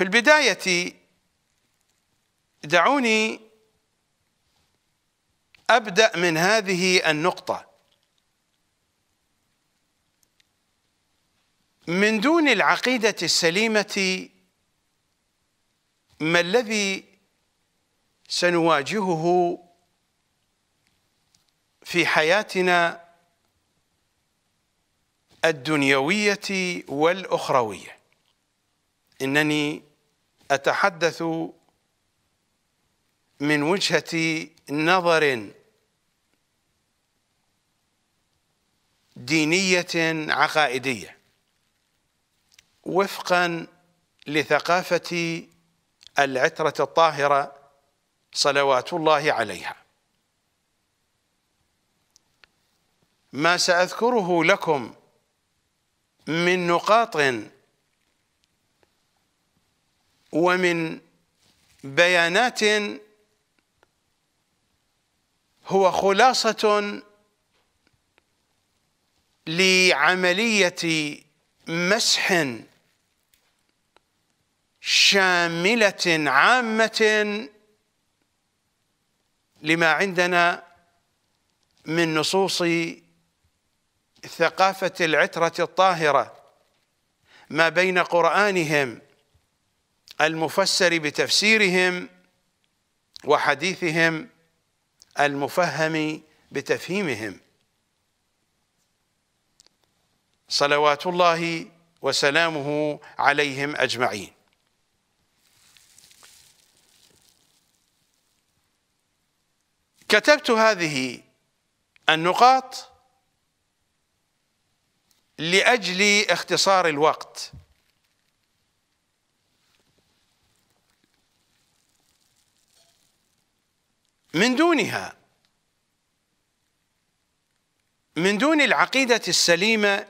في البداية دعوني أبدأ من هذه النقطة من دون العقيدة السليمة ما الذي سنواجهه في حياتنا الدنيوية والأخروية إنني أتحدث من وجهة نظر دينية عقائدية وفقا لثقافة العترة الطاهرة صلوات الله عليها ما سأذكره لكم من نقاط ومن بيانات هو خلاصة لعملية مسح شاملة عامة لما عندنا من نصوص ثقافة العترة الطاهرة ما بين قرآنهم المفسر بتفسيرهم وحديثهم المفهم بتفهيمهم صلوات الله وسلامه عليهم اجمعين كتبت هذه النقاط لاجل اختصار الوقت من دونها من دون العقيدة السليمة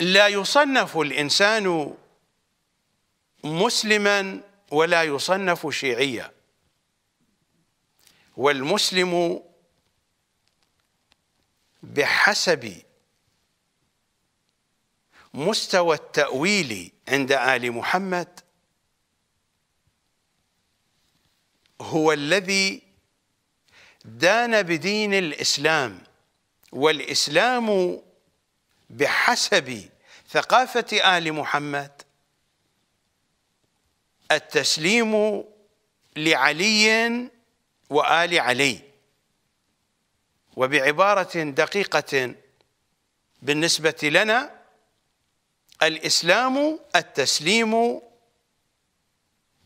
لا يصنف الإنسان مسلما ولا يصنف شيعيا والمسلم بحسب مستوى التأويل عند آل محمد هو الذي دان بدين الإسلام والإسلام بحسب ثقافة آل محمد التسليم لعلي وآل علي وبعبارة دقيقة بالنسبة لنا الإسلام التسليم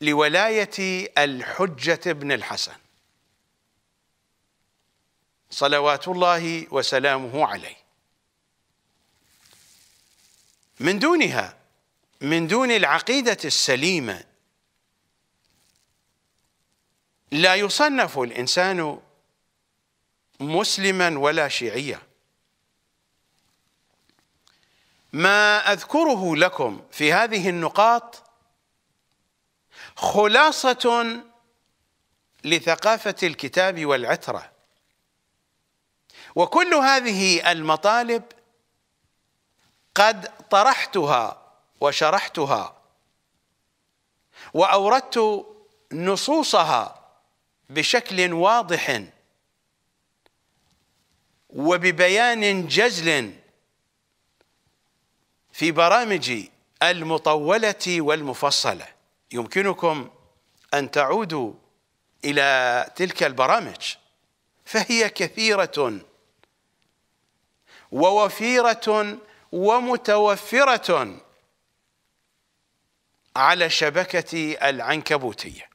لولاية الحجة بن الحسن صلوات الله وسلامه عليه من دونها من دون العقيدة السليمة لا يصنف الإنسان مسلما ولا شيعيا ما أذكره لكم في هذه النقاط خلاصة لثقافة الكتاب والعترة وكل هذه المطالب قد طرحتها وشرحتها واوردت نصوصها بشكل واضح وببيان جزل في برامجي المطوله والمفصله يمكنكم أن تعودوا إلى تلك البرامج فهي كثيرة ووفيرة ومتوفرة على شبكة العنكبوتية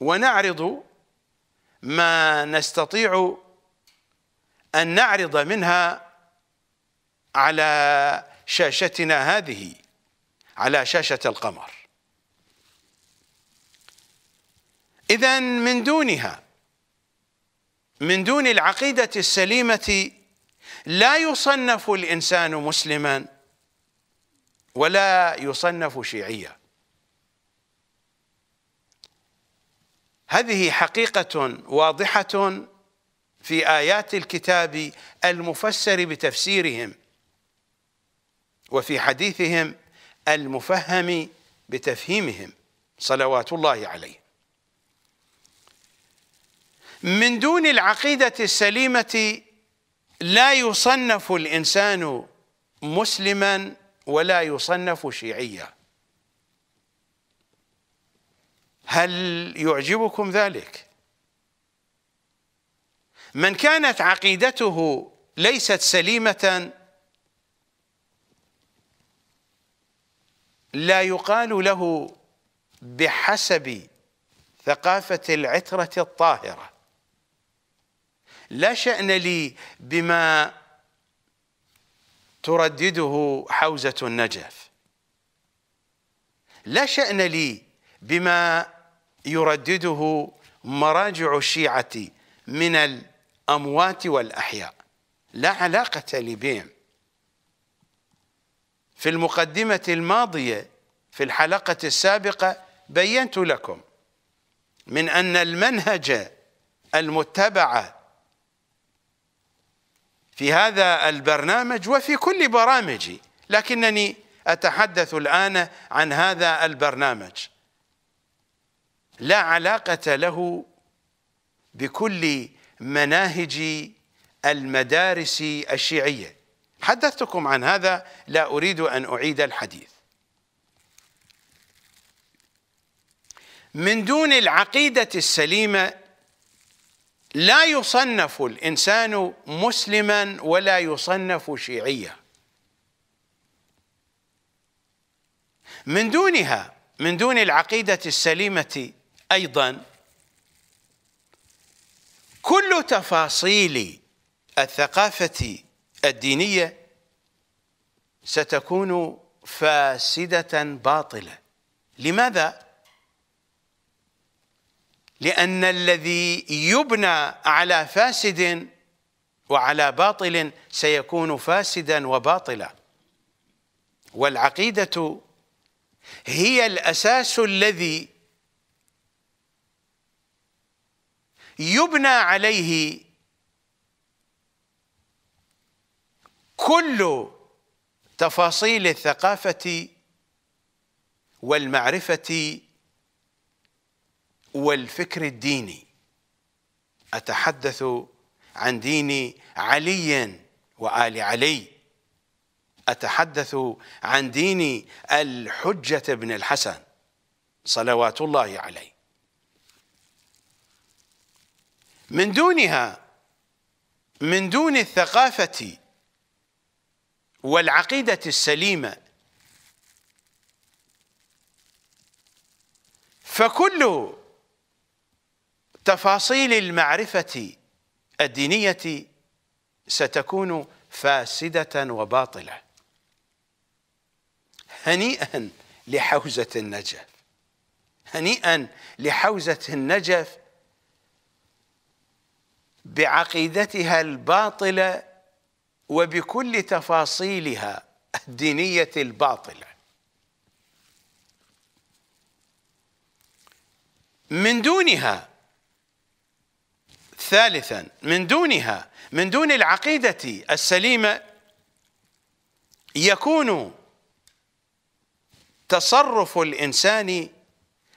ونعرض ما نستطيع أن نعرض منها على شاشتنا هذه على شاشة القمر إذا من دونها من دون العقيدة السليمة لا يصنف الإنسان مسلما ولا يصنف شيعيا هذه حقيقة واضحة في آيات الكتاب المفسر بتفسيرهم وفي حديثهم المفهم بتفهيمهم صلوات الله عليه من دون العقيدة السليمة لا يصنف الإنسان مسلما ولا يصنف شيعيا هل يعجبكم ذلك من كانت عقيدته ليست سليمة لا يقال له بحسب ثقافة العترة الطاهرة لا شأن لي بما تردده حوزة النجف لا شأن لي بما يردده مراجع الشيعة من الأموات والأحياء لا علاقة لي بهم في المقدمة الماضية في الحلقة السابقة بينت لكم من أن المنهج المتبع في هذا البرنامج وفي كل برامجي لكنني أتحدث الآن عن هذا البرنامج لا علاقة له بكل مناهج المدارس الشيعيه حدثتكم عن هذا لا أريد أن أعيد الحديث من دون العقيدة السليمة لا يصنف الإنسان مسلما ولا يصنف شيعيا من دونها من دون العقيدة السليمة أيضا كل تفاصيل الثقافة الدينية ستكون فاسدة باطلة لماذا؟ لأن الذي يبنى على فاسد وعلى باطل سيكون فاسدا وباطلا والعقيدة هي الأساس الذي يبنى عليه كل تفاصيل الثقافة والمعرفة والفكر الديني أتحدث عن دين علي وآل علي أتحدث عن دين الحجة بن الحسن صلوات الله عليه من دونها من دون الثقافة والعقيدة السليمة فكل تفاصيل المعرفة الدينية ستكون فاسدة وباطلة هنيئا لحوزة النجف هنيئا لحوزة النجف بعقيدتها الباطلة وبكل تفاصيلها الدينية الباطلة من دونها ثالثا من دونها من دون العقيدة السليمة يكون تصرف الإنسان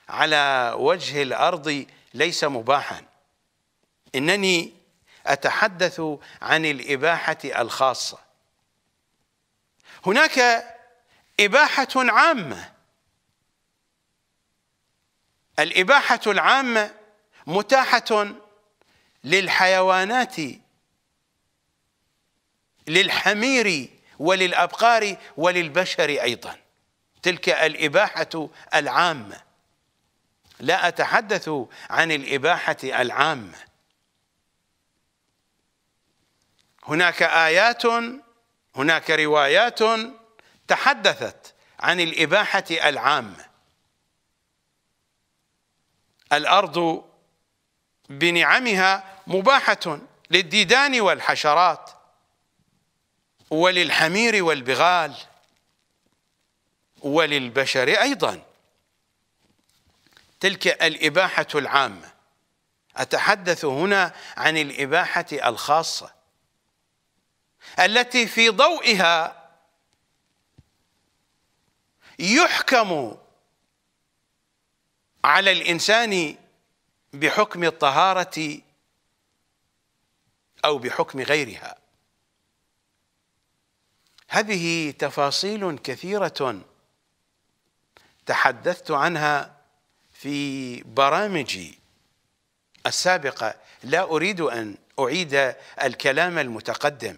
على وجه الأرض ليس مباحا إنني أتحدث عن الإباحة الخاصة هناك إباحة عامة الإباحة العامة متاحة للحيوانات للحمير وللأبقار وللبشر أيضا تلك الإباحة العامة لا أتحدث عن الإباحة العامة هناك آيات هناك روايات تحدثت عن الإباحة العامة الأرض بنعمها مباحة للديدان والحشرات وللحمير والبغال وللبشر أيضا تلك الإباحة العامة أتحدث هنا عن الإباحة الخاصة التي في ضوئها يحكم على الانسان بحكم الطهاره او بحكم غيرها هذه تفاصيل كثيره تحدثت عنها في برامجي السابقه لا اريد ان اعيد الكلام المتقدم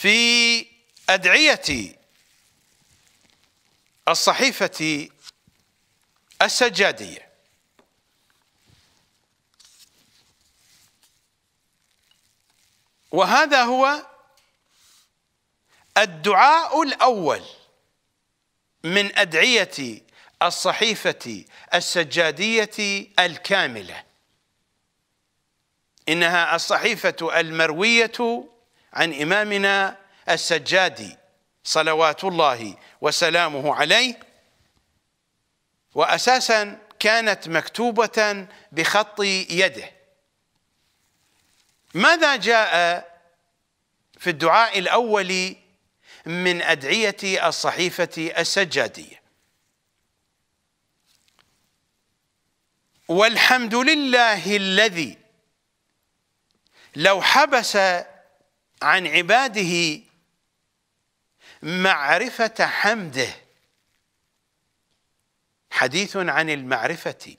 في أدعية الصحيفة السجادية وهذا هو الدعاء الأول من أدعية الصحيفة السجادية الكاملة إنها الصحيفة المروية عن إمامنا السجادي صلوات الله وسلامه عليه وأساسا كانت مكتوبة بخط يده ماذا جاء في الدعاء الأول من أدعية الصحيفة السجادية والحمد لله الذي لو حبس عن عباده معرفة حمده حديث عن المعرفة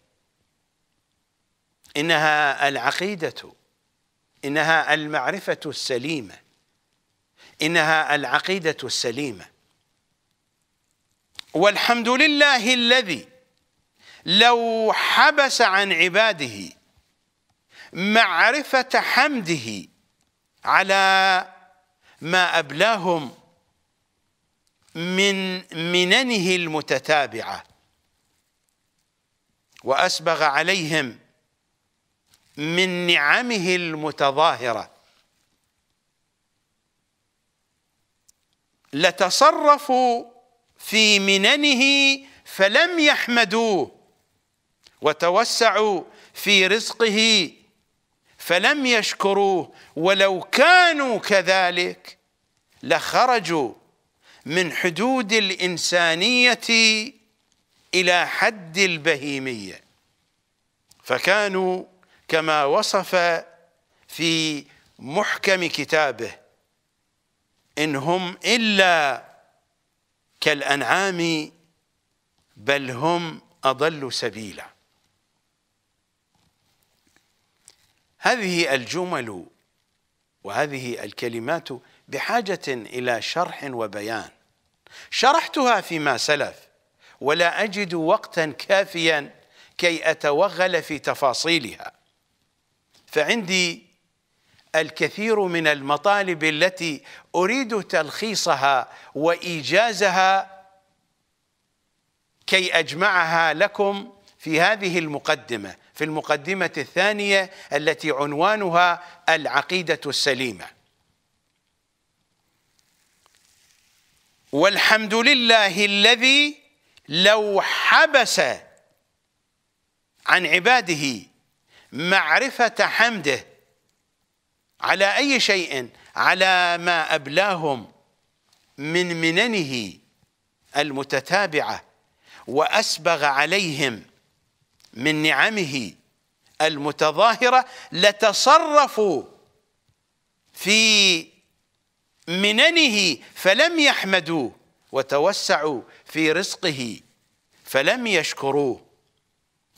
إنها العقيدة إنها المعرفة السليمة إنها العقيدة السليمة والحمد لله الذي لو حبس عن عباده معرفة حمده على ما أبلاهم من مننه المتتابعة وأسبغ عليهم من نعمه المتظاهرة لتصرفوا في مننه فلم يحمدوه وتوسعوا في رزقه فلم يشكروه ولو كانوا كذلك لخرجوا من حدود الإنسانية إلى حد البهيمية فكانوا كما وصف في محكم كتابه إن هم إلا كالأنعام بل هم أضل سبيلا هذه الجمل وهذه الكلمات بحاجة إلى شرح وبيان شرحتها فيما سلف ولا أجد وقتا كافيا كي أتوغل في تفاصيلها فعندي الكثير من المطالب التي أريد تلخيصها وإيجازها كي أجمعها لكم في هذه المقدمة في المقدمة الثانية التي عنوانها العقيدة السليمة والحمد لله الذي لو حبس عن عباده معرفة حمده على أي شيء على ما أبلاهم من مننه المتتابعة وأسبغ عليهم من نعمه المتظاهرة لتصرفوا في مننه فلم يحمدوه وتوسعوا في رزقه فلم يشكروه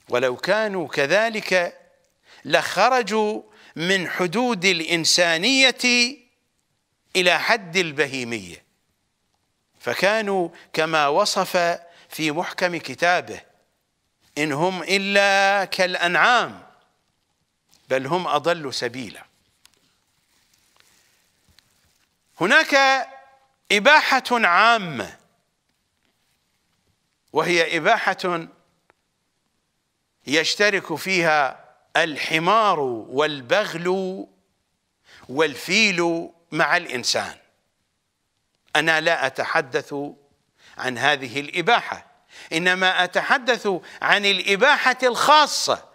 ولو كانوا كذلك لخرجوا من حدود الإنسانية إلى حد البهيمية فكانوا كما وصف في محكم كتابه إن هم إلا كالأنعام بل هم أضل سبيلا هناك إباحة عامة وهي إباحة يشترك فيها الحمار والبغل والفيل مع الإنسان أنا لا أتحدث عن هذه الإباحة انما اتحدث عن الاباحه الخاصه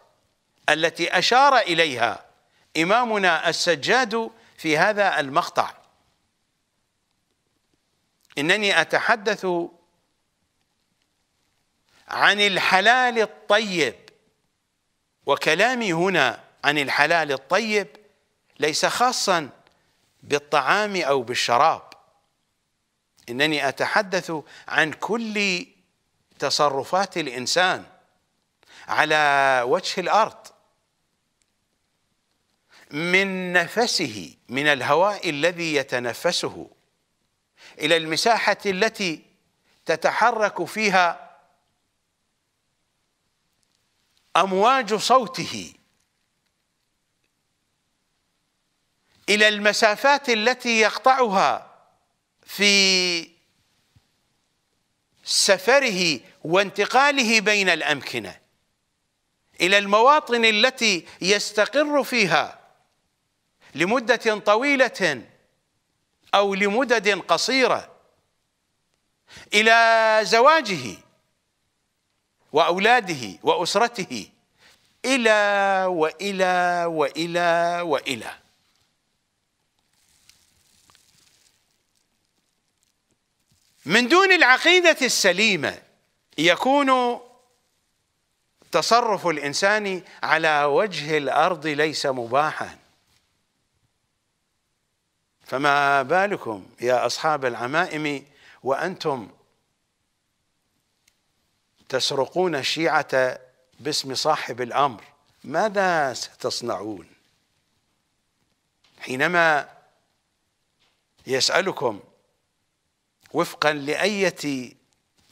التي اشار اليها امامنا السجاد في هذا المقطع انني اتحدث عن الحلال الطيب وكلامي هنا عن الحلال الطيب ليس خاصا بالطعام او بالشراب انني اتحدث عن كل تصرفات الانسان على وجه الارض من نفسه من الهواء الذي يتنفسه الى المساحه التي تتحرك فيها امواج صوته الى المسافات التي يقطعها في سفره وانتقاله بين الامكنه الى المواطن التي يستقر فيها لمده طويله او لمدد قصيره الى زواجه واولاده واسرته الى والى والى والى من دون العقيده السليمه يكون تصرف الانسان على وجه الارض ليس مباحا فما بالكم يا اصحاب العمائم وانتم تسرقون الشيعه باسم صاحب الامر ماذا ستصنعون حينما يسالكم وفقا لايه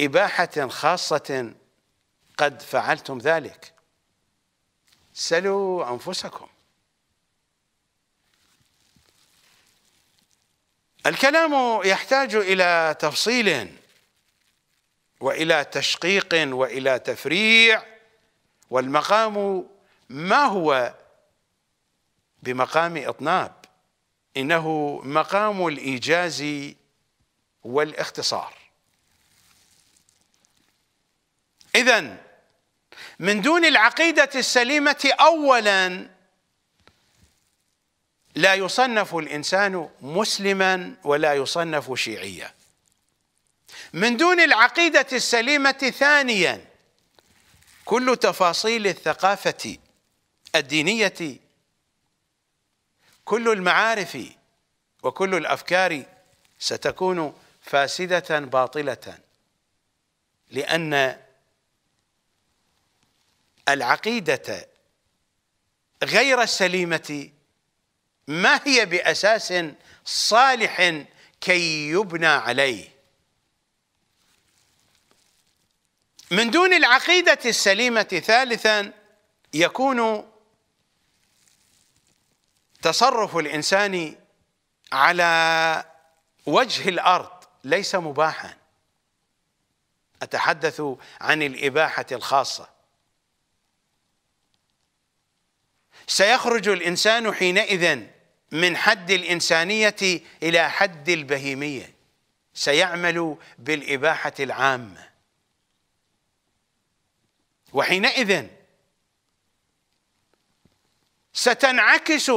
إباحة خاصة قد فعلتم ذلك سلوا أنفسكم الكلام يحتاج إلى تفصيل وإلى تشقيق وإلى تفريع والمقام ما هو بمقام إطناب إنه مقام الإيجاز والاختصار إذا من دون العقيدة السليمة أولا لا يصنف الإنسان مسلما ولا يصنف شيعيا من دون العقيدة السليمة ثانيا كل تفاصيل الثقافة الدينية كل المعارف وكل الأفكار ستكون فاسدة باطلة لأن العقيدة غير السليمة ما هي بأساس صالح كي يبنى عليه من دون العقيدة السليمة ثالثا يكون تصرف الإنسان على وجه الأرض ليس مباحا أتحدث عن الإباحة الخاصة سيخرج الانسان حينئذ من حد الانسانيه الى حد البهيميه سيعمل بالاباحه العامه وحينئذ ستنعكس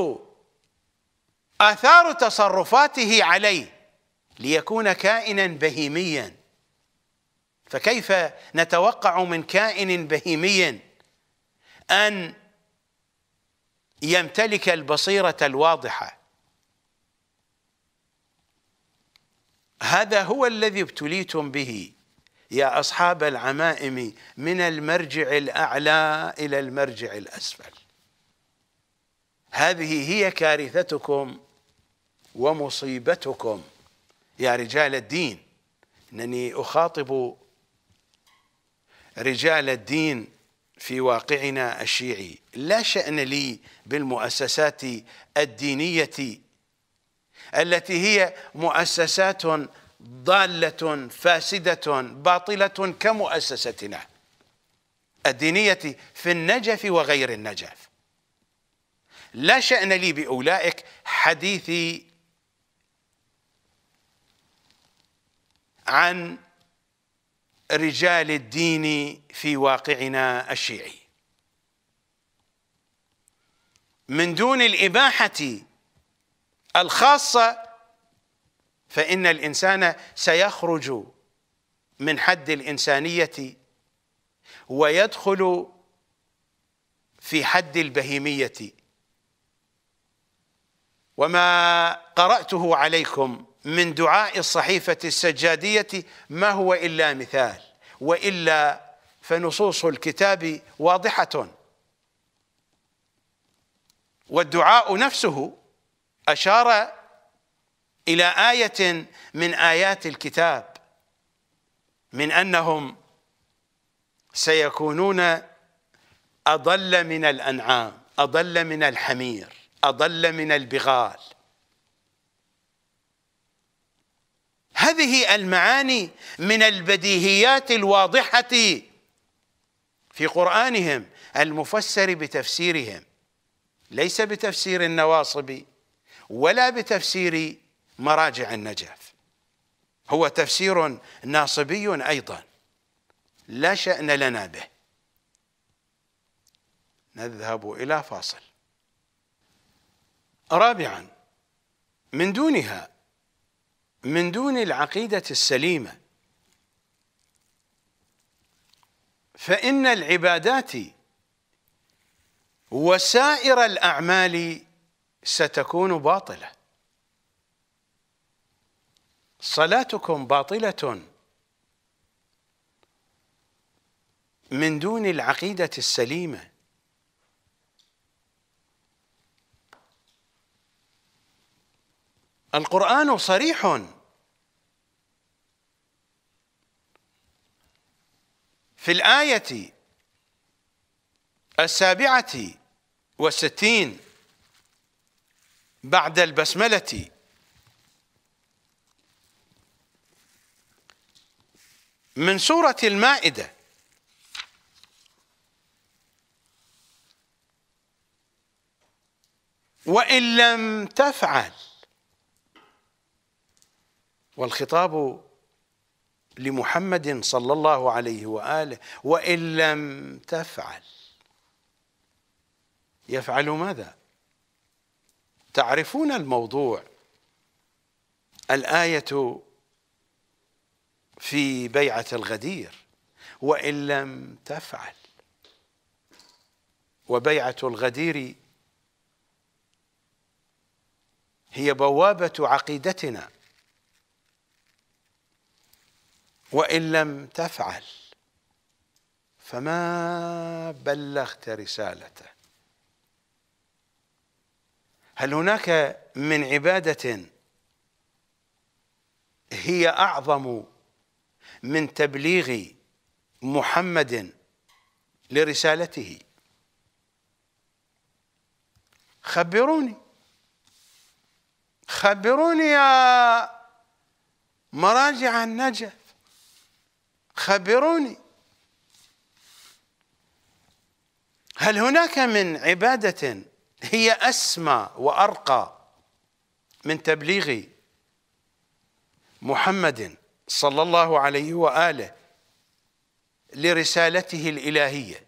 اثار تصرفاته عليه ليكون كائنا بهيميا فكيف نتوقع من كائن بهيمي ان يمتلك البصيرة الواضحة هذا هو الذي ابتليتم به يا أصحاب العمائم من المرجع الأعلى إلى المرجع الأسفل هذه هي كارثتكم ومصيبتكم يا رجال الدين انني اخاطب رجال الدين في واقعنا الشيعي لا شأن لي بالمؤسسات الدينية التي هي مؤسسات ضالة فاسدة باطلة كمؤسستنا الدينية في النجف وغير النجف لا شأن لي بأولئك حديثي عن رجال الدين في واقعنا الشيعي من دون الإباحة الخاصة فإن الإنسان سيخرج من حد الإنسانية ويدخل في حد البهيمية وما قرأته عليكم من دعاء الصحيفة السجادية ما هو إلا مثال وإلا فنصوص الكتاب واضحة والدعاء نفسه أشار إلى آية من آيات الكتاب من أنهم سيكونون أضل من الأنعام أضل من الحمير أضل من البغال هذه المعاني من البديهيات الواضحه في قرانهم المفسر بتفسيرهم ليس بتفسير النواصبي ولا بتفسير مراجع النجف هو تفسير ناصبي ايضا لا شان لنا به نذهب الى فاصل رابعا من دونها من دون العقيدة السليمة فإن العبادات وسائر الأعمال ستكون باطلة صلاتكم باطلة من دون العقيدة السليمة القرآن صريح في الآية السابعة والستين بعد البسملة من سورة المائدة وإن لم تفعل والخطاب لمحمد صلى الله عليه واله وان لم تفعل يفعل ماذا تعرفون الموضوع الايه في بيعه الغدير وان لم تفعل وبيعه الغدير هي بوابه عقيدتنا وان لم تفعل فما بلغت رسالته هل هناك من عباده هي اعظم من تبليغ محمد لرسالته خبروني خبروني يا مراجع النجف خبروني هل هناك من عبادة هي أسمى وأرقى من تبليغ محمد صلى الله عليه وآله لرسالته الإلهية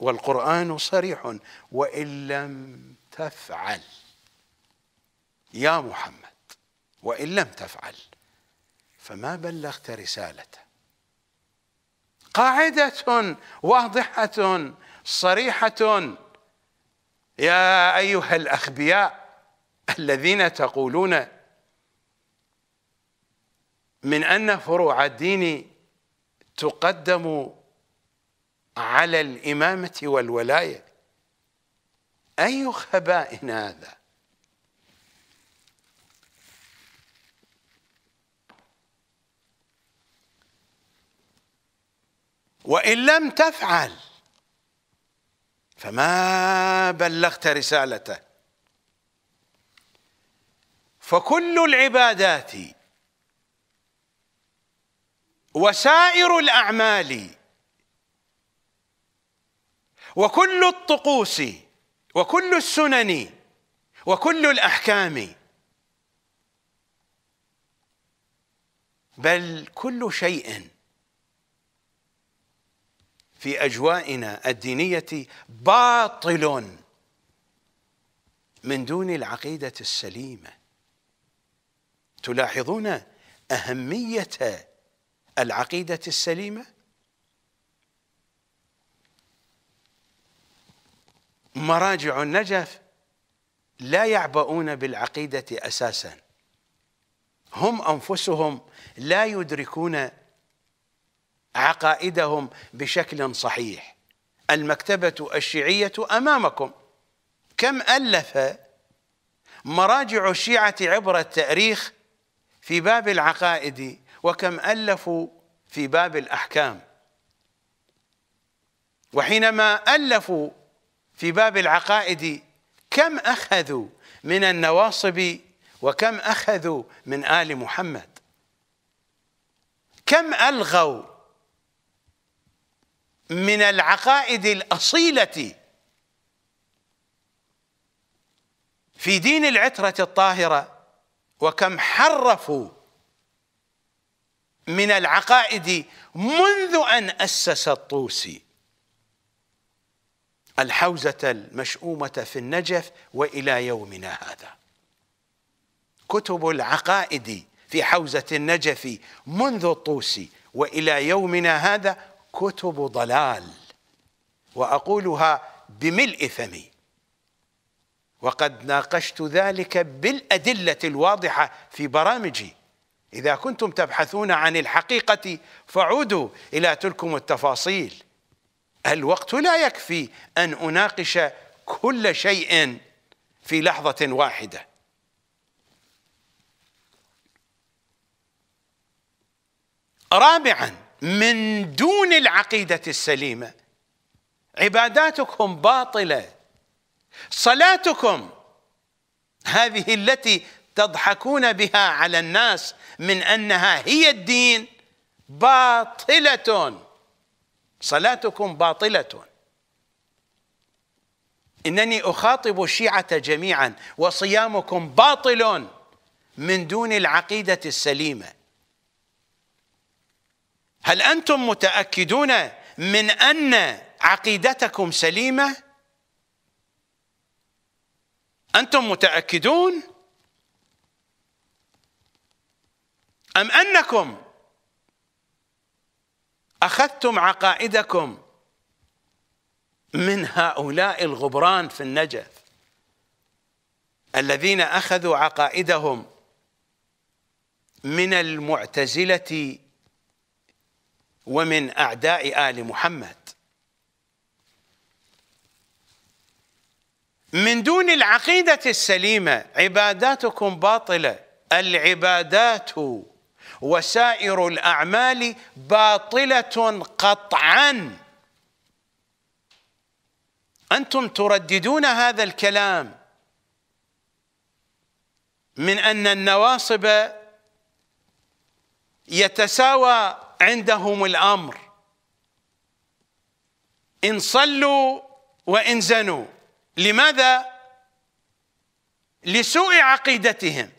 والقرآن صريح وإن لم تفعل يا محمد وإن لم تفعل فما بلغت رسالته قاعده واضحه صريحه يا ايها الاخبياء الذين تقولون من ان فروع الدين تقدم على الامامه والولايه اي خباء هذا وإن لم تفعل فما بلغت رسالته فكل العبادات وسائر الأعمال وكل الطقوس وكل السنن وكل الأحكام بل كل شيء في اجوائنا الدينيه باطل من دون العقيده السليمه تلاحظون اهميه العقيده السليمه مراجع النجف لا يعبؤون بالعقيده اساسا هم انفسهم لا يدركون عقائدهم بشكل صحيح المكتبة الشيعية أمامكم كم ألف مراجع الشيعة عبر التاريخ في باب العقائد وكم ألفوا في باب الأحكام وحينما ألفوا في باب العقائد كم أخذوا من النواصب وكم أخذوا من آل محمد كم ألغوا من العقائد الاصيله في دين العتره الطاهره وكم حرفوا من العقائد منذ ان اسس الطوسي الحوزه المشؤومه في النجف والى يومنا هذا كتب العقائد في حوزه النجف منذ الطوسي والى يومنا هذا كتب ضلال واقولها بملء فمي وقد ناقشت ذلك بالادله الواضحه في برامجي اذا كنتم تبحثون عن الحقيقه فعودوا الى تلكم التفاصيل الوقت لا يكفي ان اناقش كل شيء في لحظه واحده رابعا من دون العقيدة السليمة عباداتكم باطلة صلاتكم هذه التي تضحكون بها على الناس من أنها هي الدين باطلة صلاتكم باطلة إنني أخاطب الشيعة جميعا وصيامكم باطل من دون العقيدة السليمة هل انتم متاكدون من ان عقيدتكم سليمه انتم متاكدون ام انكم اخذتم عقائدكم من هؤلاء الغبران في النجف الذين اخذوا عقائدهم من المعتزله ومن أعداء آل محمد من دون العقيدة السليمة عباداتكم باطلة العبادات وسائر الأعمال باطلة قطعا أنتم ترددون هذا الكلام من أن النواصب يتساوى عندهم الامر ان صلوا وان زنوا لماذا لسوء عقيدتهم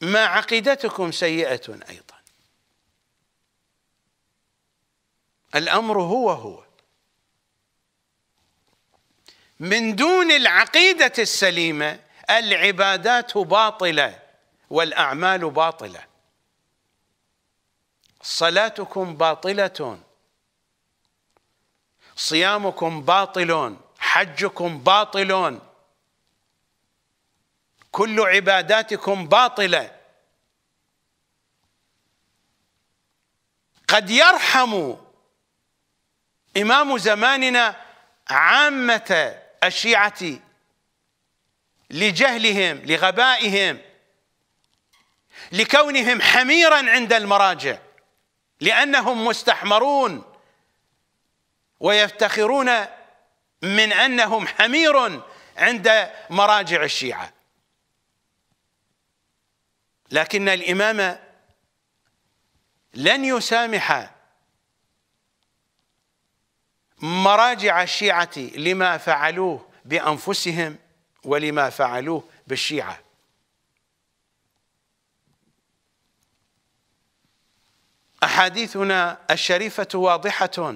ما عقيدتكم سيئه ايضا الامر هو هو من دون العقيده السليمه العبادات باطله والاعمال باطله صلاتكم باطلة صيامكم باطل حجكم باطل كل عباداتكم باطله قد يرحم امام زماننا عامه الشيعه لجهلهم لغبائهم لكونهم حميرا عند المراجع لأنهم مستحمرون ويفتخرون من أنهم حمير عند مراجع الشيعة لكن الإمام لن يسامح مراجع الشيعة لما فعلوه بأنفسهم ولما فعلوه بالشيعة احاديثنا الشريفه واضحه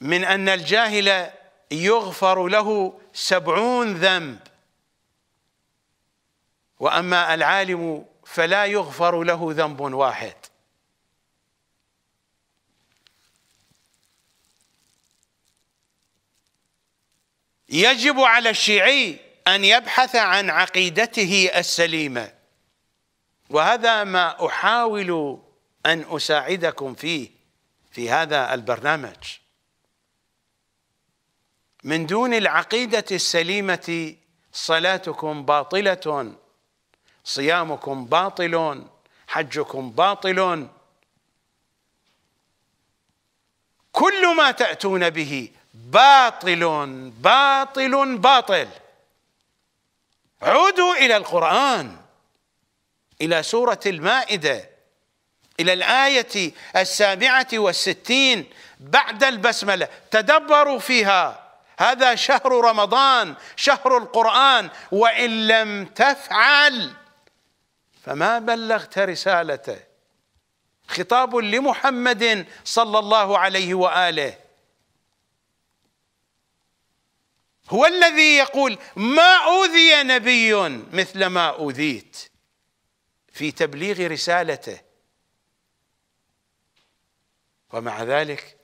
من ان الجاهل يغفر له سبعون ذنب واما العالم فلا يغفر له ذنب واحد يجب على الشيعي ان يبحث عن عقيدته السليمه وهذا ما أحاول أن أساعدكم فيه في هذا البرنامج من دون العقيدة السليمة صلاتكم باطلة صيامكم باطل حجكم باطل كل ما تأتون به باطل باطل باطل عودوا إلى القرآن إلى سورة المائدة إلى الآية السابعة والستين بعد البسملة تدبروا فيها هذا شهر رمضان شهر القرآن وإن لم تفعل فما بلغت رسالته خطاب لمحمد صلى الله عليه وآله هو الذي يقول ما أوذي نبي مثل ما أوذيت في تبليغ رسالته ومع ذلك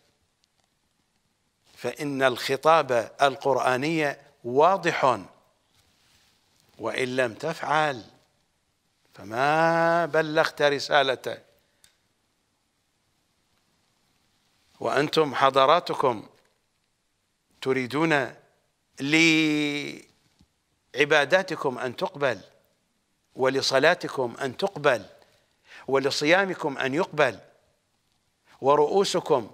فإن الخطاب القرآني واضح وإن لم تفعل فما بلغت رسالته وأنتم حضراتكم تريدون لعباداتكم أن تقبل ولصلاتكم أن تقبل ولصيامكم أن يقبل ورؤوسكم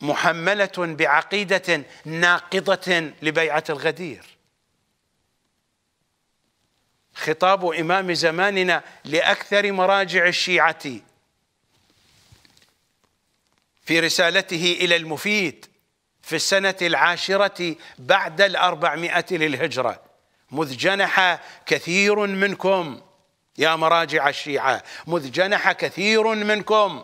محملة بعقيدة ناقضة لبيعة الغدير خطاب إمام زماننا لأكثر مراجع الشيعة في رسالته إلى المفيد في السنة العاشرة بعد الأربعمائة للهجرة مذ جنح كثير منكم يا مراجع الشيعة مذ جنح كثير منكم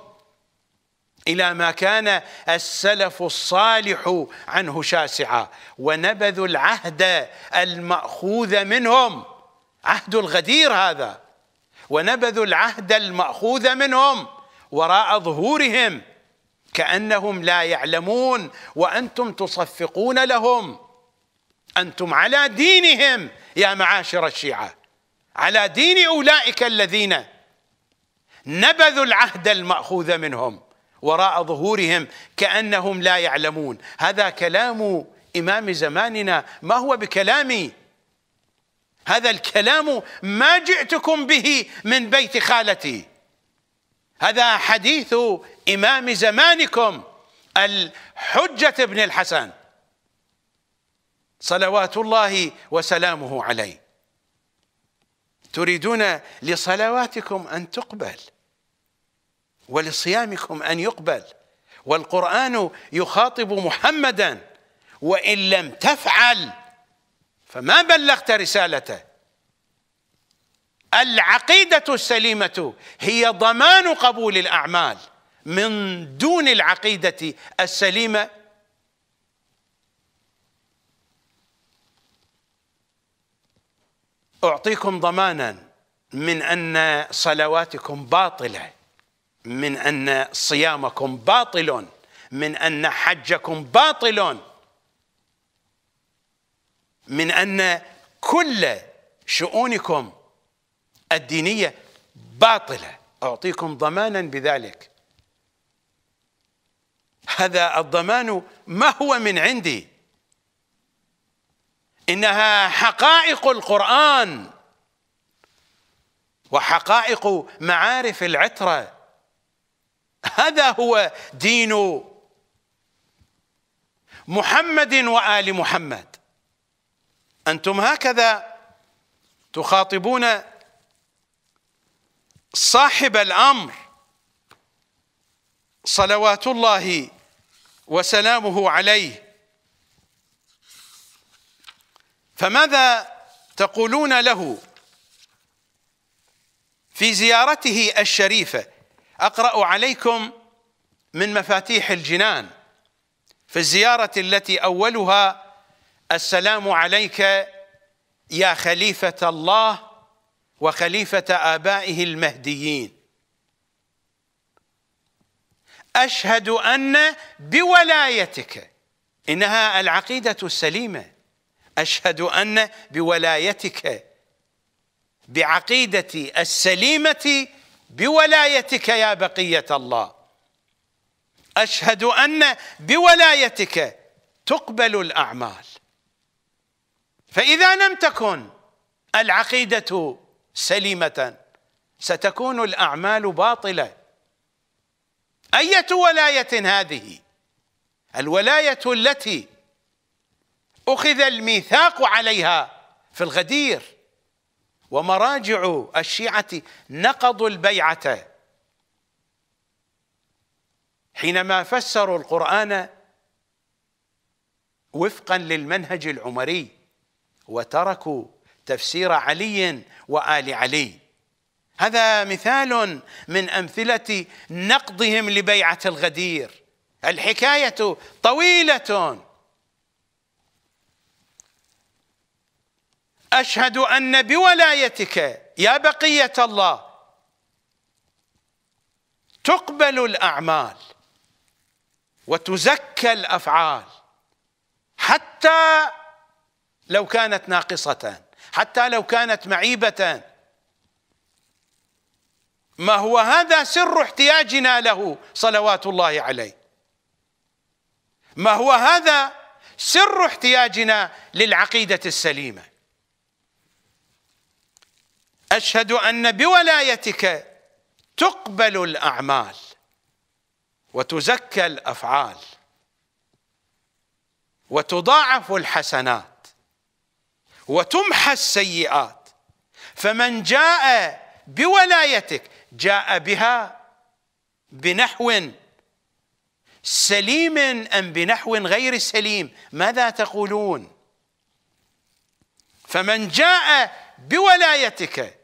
إلى ما كان السلف الصالح عنه شاسعا ونبذوا العهد المأخوذ منهم عهد الغدير هذا ونبذوا العهد المأخوذ منهم وراء ظهورهم كأنهم لا يعلمون وأنتم تصفقون لهم أنتم على دينهم يا معاشر الشيعة على دين أولئك الذين نبذوا العهد المأخوذ منهم وراء ظهورهم كأنهم لا يعلمون هذا كلام إمام زماننا ما هو بكلامي هذا الكلام ما جئتكم به من بيت خالتي هذا حديث إمام زمانكم الحجة ابن الحسن صلوات الله وسلامه عليه تريدون لصلواتكم أن تقبل ولصيامكم أن يقبل والقرآن يخاطب محمدا وإن لم تفعل فما بلغت رسالته العقيدة السليمة هي ضمان قبول الأعمال من دون العقيدة السليمة اعطيكم ضمانا من ان صلواتكم باطله من ان صيامكم باطل من ان حجكم باطل من ان كل شؤونكم الدينيه باطله اعطيكم ضمانا بذلك هذا الضمان ما هو من عندي انها حقائق القران وحقائق معارف العتره هذا هو دين محمد وال محمد انتم هكذا تخاطبون صاحب الامر صلوات الله وسلامه عليه فماذا تقولون له في زيارته الشريفه اقرا عليكم من مفاتيح الجنان في الزياره التي اولها السلام عليك يا خليفه الله وخليفه ابائه المهديين اشهد ان بولايتك انها العقيده السليمه أشهد أن بولايتك بعقيدتي السليمة بولايتك يا بقية الله أشهد أن بولايتك تقبل الأعمال فإذا لم تكن العقيدة سليمة ستكون الأعمال باطلة أية ولاية هذه الولاية التي أخذ الميثاق عليها في الغدير ومراجع الشيعة نقضوا البيعة حينما فسروا القرآن وفقا للمنهج العمري وتركوا تفسير علي وآل علي هذا مثال من أمثلة نقضهم لبيعة الغدير الحكاية طويلة أشهد أن بولايتك يا بقية الله تقبل الأعمال وتزكى الأفعال حتى لو كانت ناقصة حتى لو كانت معيبة ما هو هذا سر احتياجنا له صلوات الله عليه ما هو هذا سر احتياجنا للعقيدة السليمة أشهد أن بولايتك تقبل الأعمال وتزكى الأفعال وتضاعف الحسنات وتمحى السيئات فمن جاء بولايتك جاء بها بنحو سليم أم بنحو غير سليم ماذا تقولون فمن جاء بولايتك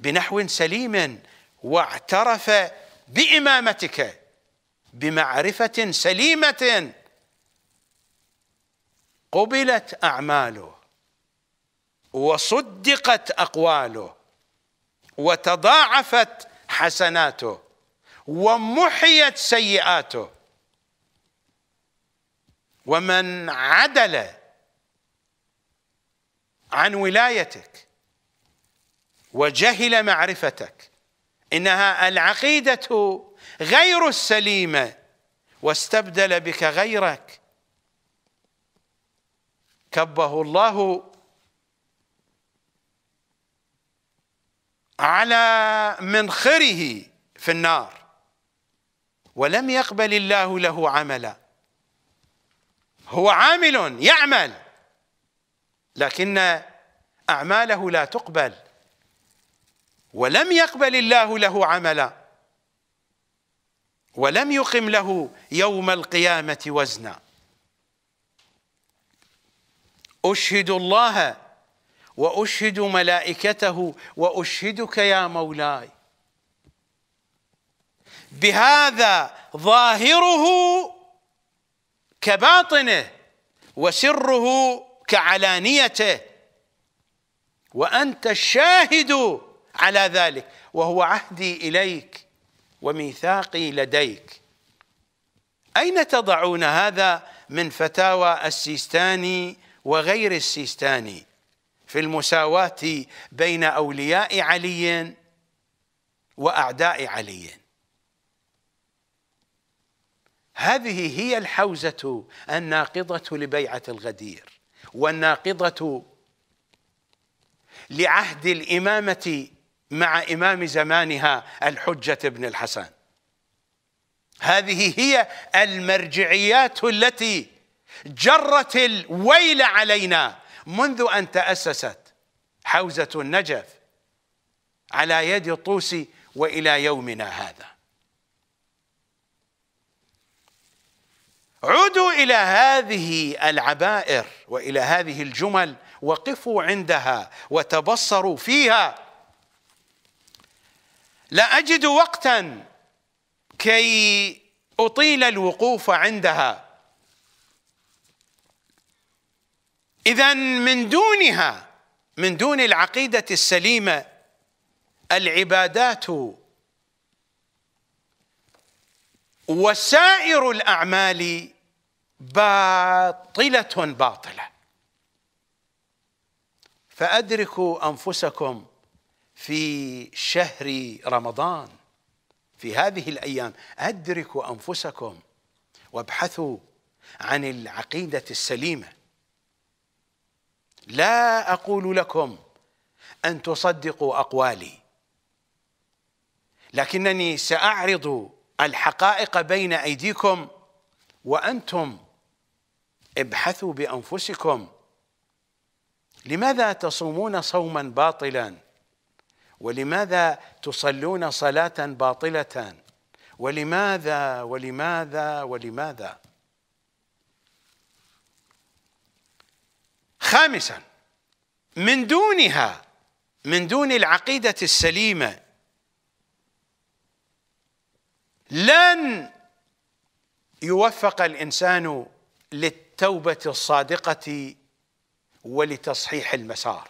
بنحو سليم واعترف بامامتك بمعرفه سليمه قبلت اعماله وصدقت اقواله وتضاعفت حسناته ومحيت سيئاته ومن عدل عن ولايتك وجهل معرفتك انها العقيده غير السليمه واستبدل بك غيرك كبه الله على منخره في النار ولم يقبل الله له عملا هو عامل يعمل لكن اعماله لا تقبل ولم يقبل الله له عملا ولم يقم له يوم القيامة وزنا أشهد الله وأشهد ملائكته وأشهدك يا مولاي بهذا ظاهره كباطنه وسره كعلانيته وأنت الشاهد على ذلك وهو عهدي إليك وميثاقي لديك أين تضعون هذا من فتاوى السيستاني وغير السيستاني في المساواة بين أولياء علي وأعداء علي هذه هي الحوزة الناقضة لبيعة الغدير والناقضة لعهد الإمامة مع إمام زمانها الحجة بن الحسن هذه هي المرجعيات التي جرت الويل علينا منذ أن تأسست حوزة النجف على يد الطوسي وإلى يومنا هذا عودوا إلى هذه العبائر وإلى هذه الجمل وقفوا عندها وتبصروا فيها لا أجد وقتا كي أطيل الوقوف عندها إذا من دونها من دون العقيدة السليمة العبادات وسائر الأعمال باطلة باطلة فأدركوا أنفسكم في شهر رمضان في هذه الايام ادركوا انفسكم وابحثوا عن العقيده السليمه لا اقول لكم ان تصدقوا اقوالي لكنني ساعرض الحقائق بين ايديكم وانتم ابحثوا بانفسكم لماذا تصومون صوما باطلا ولماذا تصلون صلاة باطلة ولماذا ولماذا ولماذا خامسا من دونها من دون العقيدة السليمة لن يوفق الإنسان للتوبة الصادقة ولتصحيح المسار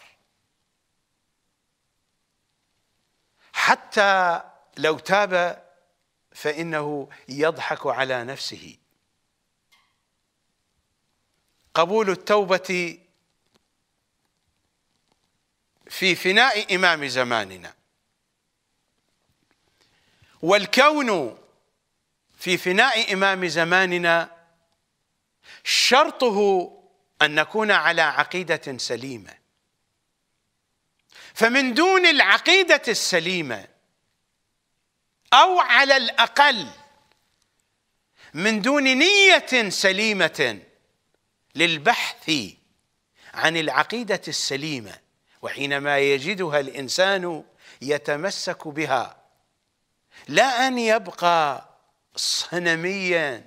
حتى لو تاب فإنه يضحك على نفسه قبول التوبة في فناء إمام زماننا والكون في فناء إمام زماننا شرطه أن نكون على عقيدة سليمة فمن دون العقيدة السليمة أو على الأقل من دون نية سليمة للبحث عن العقيدة السليمة وحينما يجدها الإنسان يتمسك بها لا أن يبقى صنميا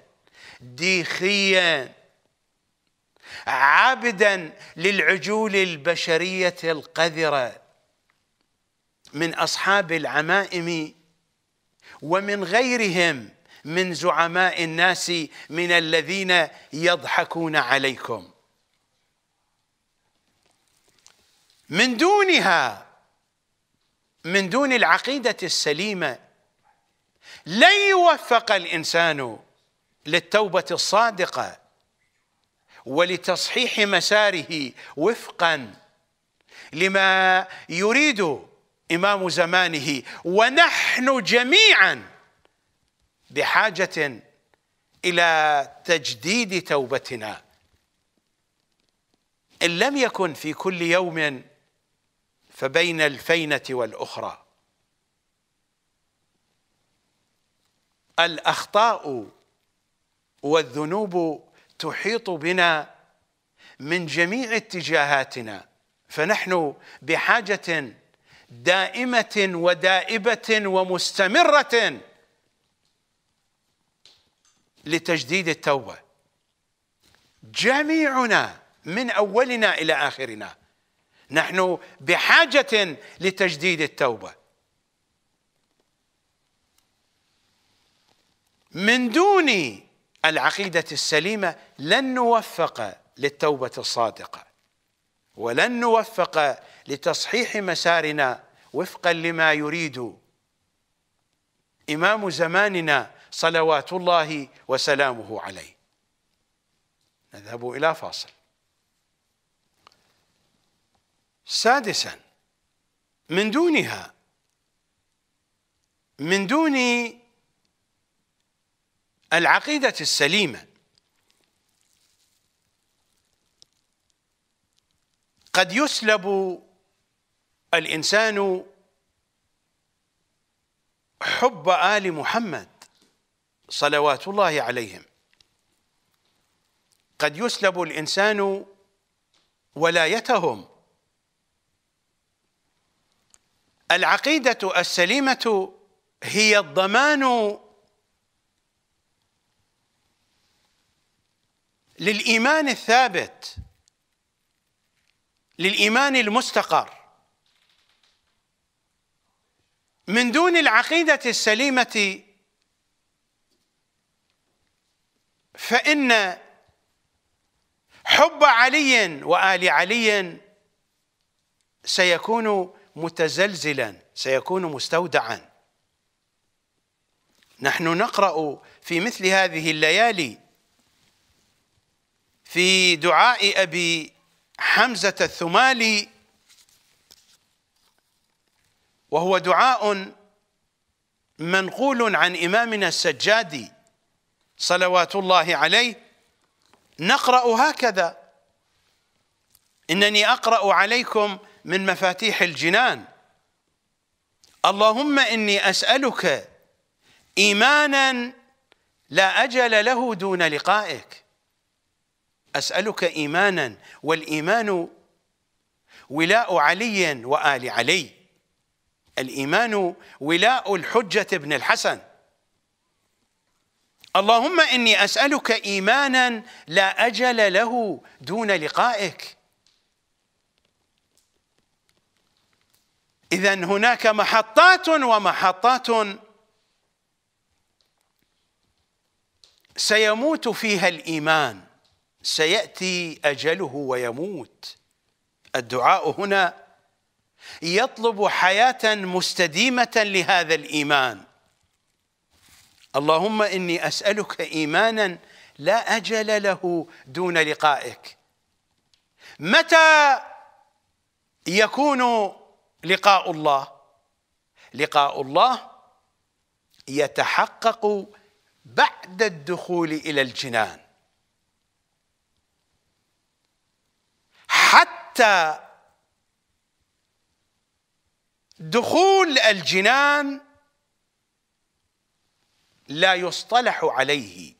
ديخيا عابدا للعجول البشرية القذرة من أصحاب العمائم ومن غيرهم من زعماء الناس من الذين يضحكون عليكم من دونها من دون العقيدة السليمة لن يوفق الإنسان للتوبة الصادقة ولتصحيح مساره وفقا لما يريد امام زمانه ونحن جميعا بحاجه الى تجديد توبتنا ان لم يكن في كل يوم فبين الفينه والاخرى الاخطاء والذنوب تحيط بنا من جميع اتجاهاتنا فنحن بحاجه دائمه ودائبه ومستمره لتجديد التوبه جميعنا من اولنا الى اخرنا نحن بحاجه لتجديد التوبه من دون العقيده السليمه لن نوفق للتوبه الصادقه ولن نوفق لتصحيح مسارنا وفقا لما يريد إمام زماننا صلوات الله وسلامه عليه نذهب إلى فاصل سادسا من دونها من دون العقيدة السليمة قد يسلب الانسان حب ال محمد صلوات الله عليهم قد يسلب الانسان ولايتهم العقيده السليمه هي الضمان للايمان الثابت للايمان المستقر من دون العقيدة السليمة فإن حب علي وآل علي سيكون متزلزلا سيكون مستودعا نحن نقرأ في مثل هذه الليالي في دعاء أبي حمزة الثمالي وهو دعاء منقول عن إمامنا السجادي صلوات الله عليه نقرأ هكذا إنني أقرأ عليكم من مفاتيح الجنان اللهم إني أسألك إيمانا لا أجل له دون لقائك أسألك إيمانا والإيمان ولاء علي وآل علي الإيمان ولاء الحجة ابن الحسن اللهم إني أسألك إيمانا لا أجل له دون لقائك إذا هناك محطات ومحطات سيموت فيها الإيمان سيأتي أجله ويموت الدعاء هنا يطلب حياة مستديمة لهذا الإيمان اللهم إني أسألك إيمانا لا أجل له دون لقائك متى يكون لقاء الله لقاء الله يتحقق بعد الدخول إلى الجنان حتى دخول الجنان لا يصطلح عليه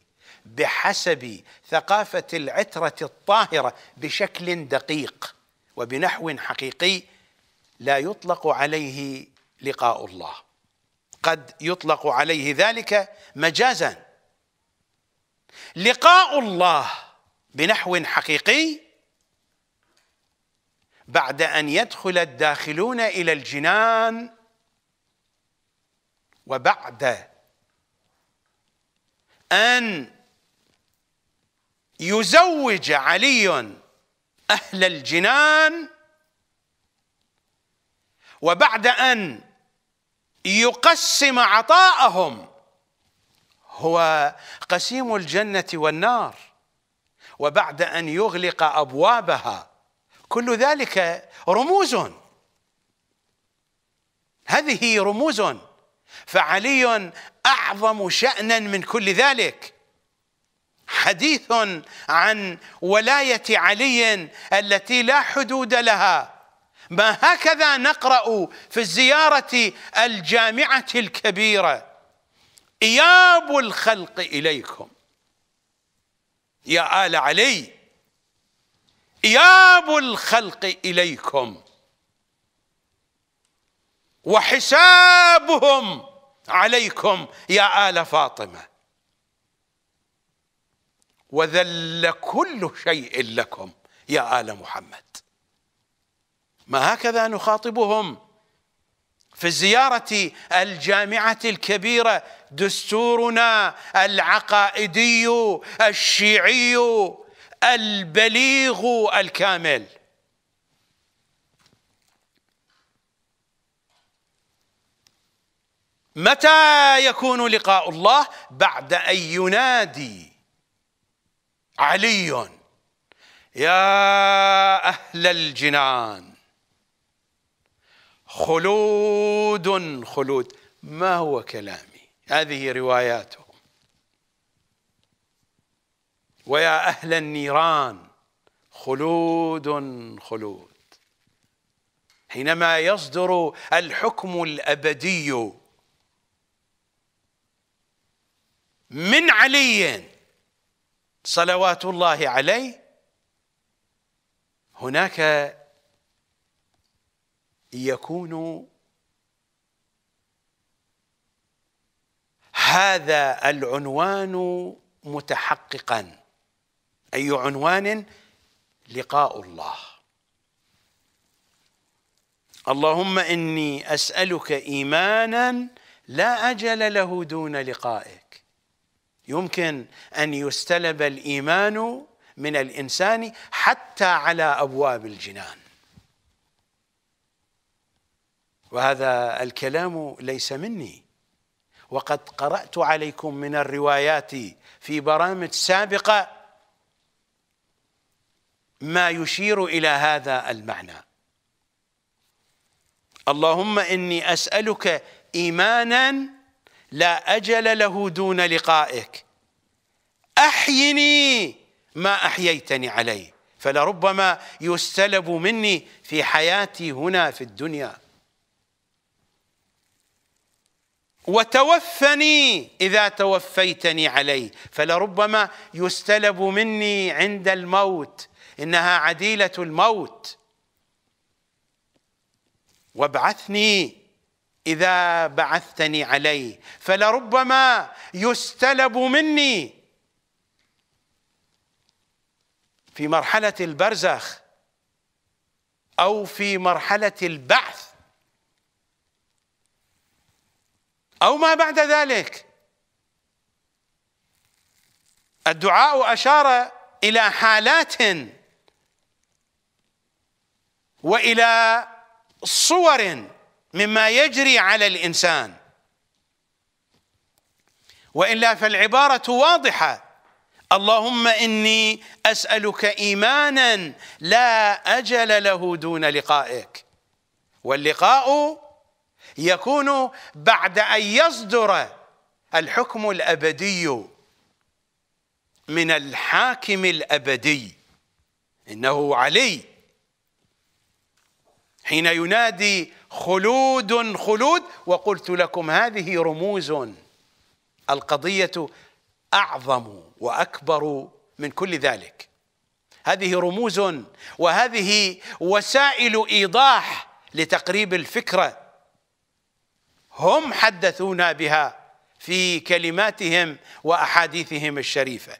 بحسب ثقافه العتره الطاهره بشكل دقيق وبنحو حقيقي لا يطلق عليه لقاء الله قد يطلق عليه ذلك مجازا لقاء الله بنحو حقيقي بعد ان يدخل الداخلون الى الجنان وبعد ان يزوج علي اهل الجنان وبعد ان يقسم عطاءهم هو قسيم الجنه والنار وبعد ان يغلق ابوابها كل ذلك رموز هذه رموز فعلي اعظم شانا من كل ذلك حديث عن ولايه علي التي لا حدود لها ما هكذا نقرا في الزياره الجامعه الكبيره اياب الخلق اليكم يا ال علي إياب الخلق إليكم وحسابهم عليكم يا آل فاطمة وذل كل شيء لكم يا آل محمد ما هكذا نخاطبهم في الزيارة الجامعة الكبيرة دستورنا العقائدي الشيعي البليغ الكامل متى يكون لقاء الله بعد ان ينادي علي يا اهل الجنان خلود خلود ما هو كلامي هذه رواياته ويا أهل النيران خلود خلود حينما يصدر الحكم الأبدي من علي صلوات الله عليه هناك يكون هذا العنوان متحققا أي عنوان لقاء الله اللهم إني أسألك إيمانا لا أجل له دون لقائك يمكن أن يستلب الإيمان من الإنسان حتى على أبواب الجنان وهذا الكلام ليس مني وقد قرأت عليكم من الروايات في برامج سابقة ما يشير الى هذا المعنى اللهم اني اسالك ايمانا لا اجل له دون لقائك احيني ما احييتني عليه فلربما يستلب مني في حياتي هنا في الدنيا وتوفني اذا توفيتني عليه فلربما يستلب مني عند الموت انها عديله الموت وابعثني اذا بعثتني عليه فلربما يستلب مني في مرحله البرزخ او في مرحله البعث او ما بعد ذلك الدعاء اشار الى حالات والى صور مما يجري على الانسان والا فالعباره واضحه اللهم اني اسالك ايمانا لا اجل له دون لقائك واللقاء يكون بعد ان يصدر الحكم الابدي من الحاكم الابدي انه علي حين ينادي خلود خلود وقلت لكم هذه رموز القضية أعظم وأكبر من كل ذلك هذه رموز وهذه وسائل إيضاح لتقريب الفكرة هم حدثونا بها في كلماتهم وأحاديثهم الشريفة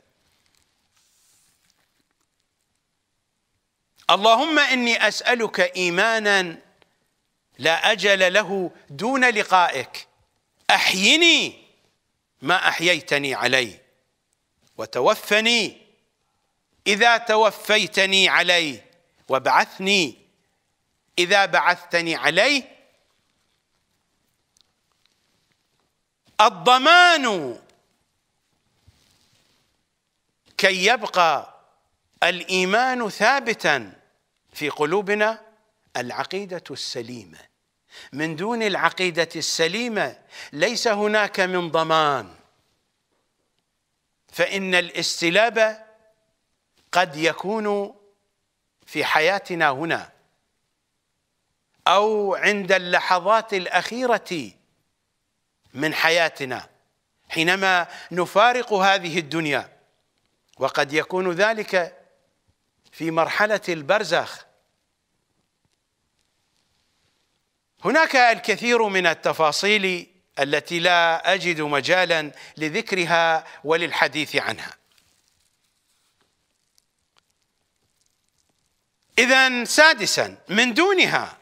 اللهم إني أسألك إيمانا لا أجل له دون لقائك أحيني ما أحييتني عليه وتوفني إذا توفيتني عليه وابعثني إذا بعثتني عليه الضمان كي يبقى الايمان ثابتا في قلوبنا العقيده السليمه من دون العقيده السليمه ليس هناك من ضمان فان الاستلاب قد يكون في حياتنا هنا او عند اللحظات الاخيره من حياتنا حينما نفارق هذه الدنيا وقد يكون ذلك في مرحلة البرزخ هناك الكثير من التفاصيل التي لا أجد مجالا لذكرها وللحديث عنها إذا سادسا من دونها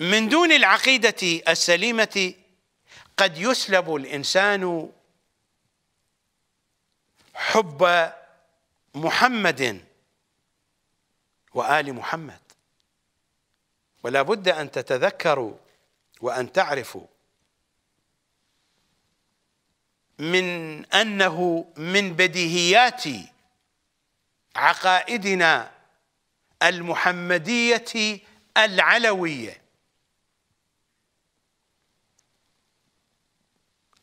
من دون العقيدة السليمة قد يسلب الإنسان حب محمد وآل محمد ولا بد أن تتذكروا وأن تعرفوا من أنه من بديهيات عقائدنا المحمدية العلوية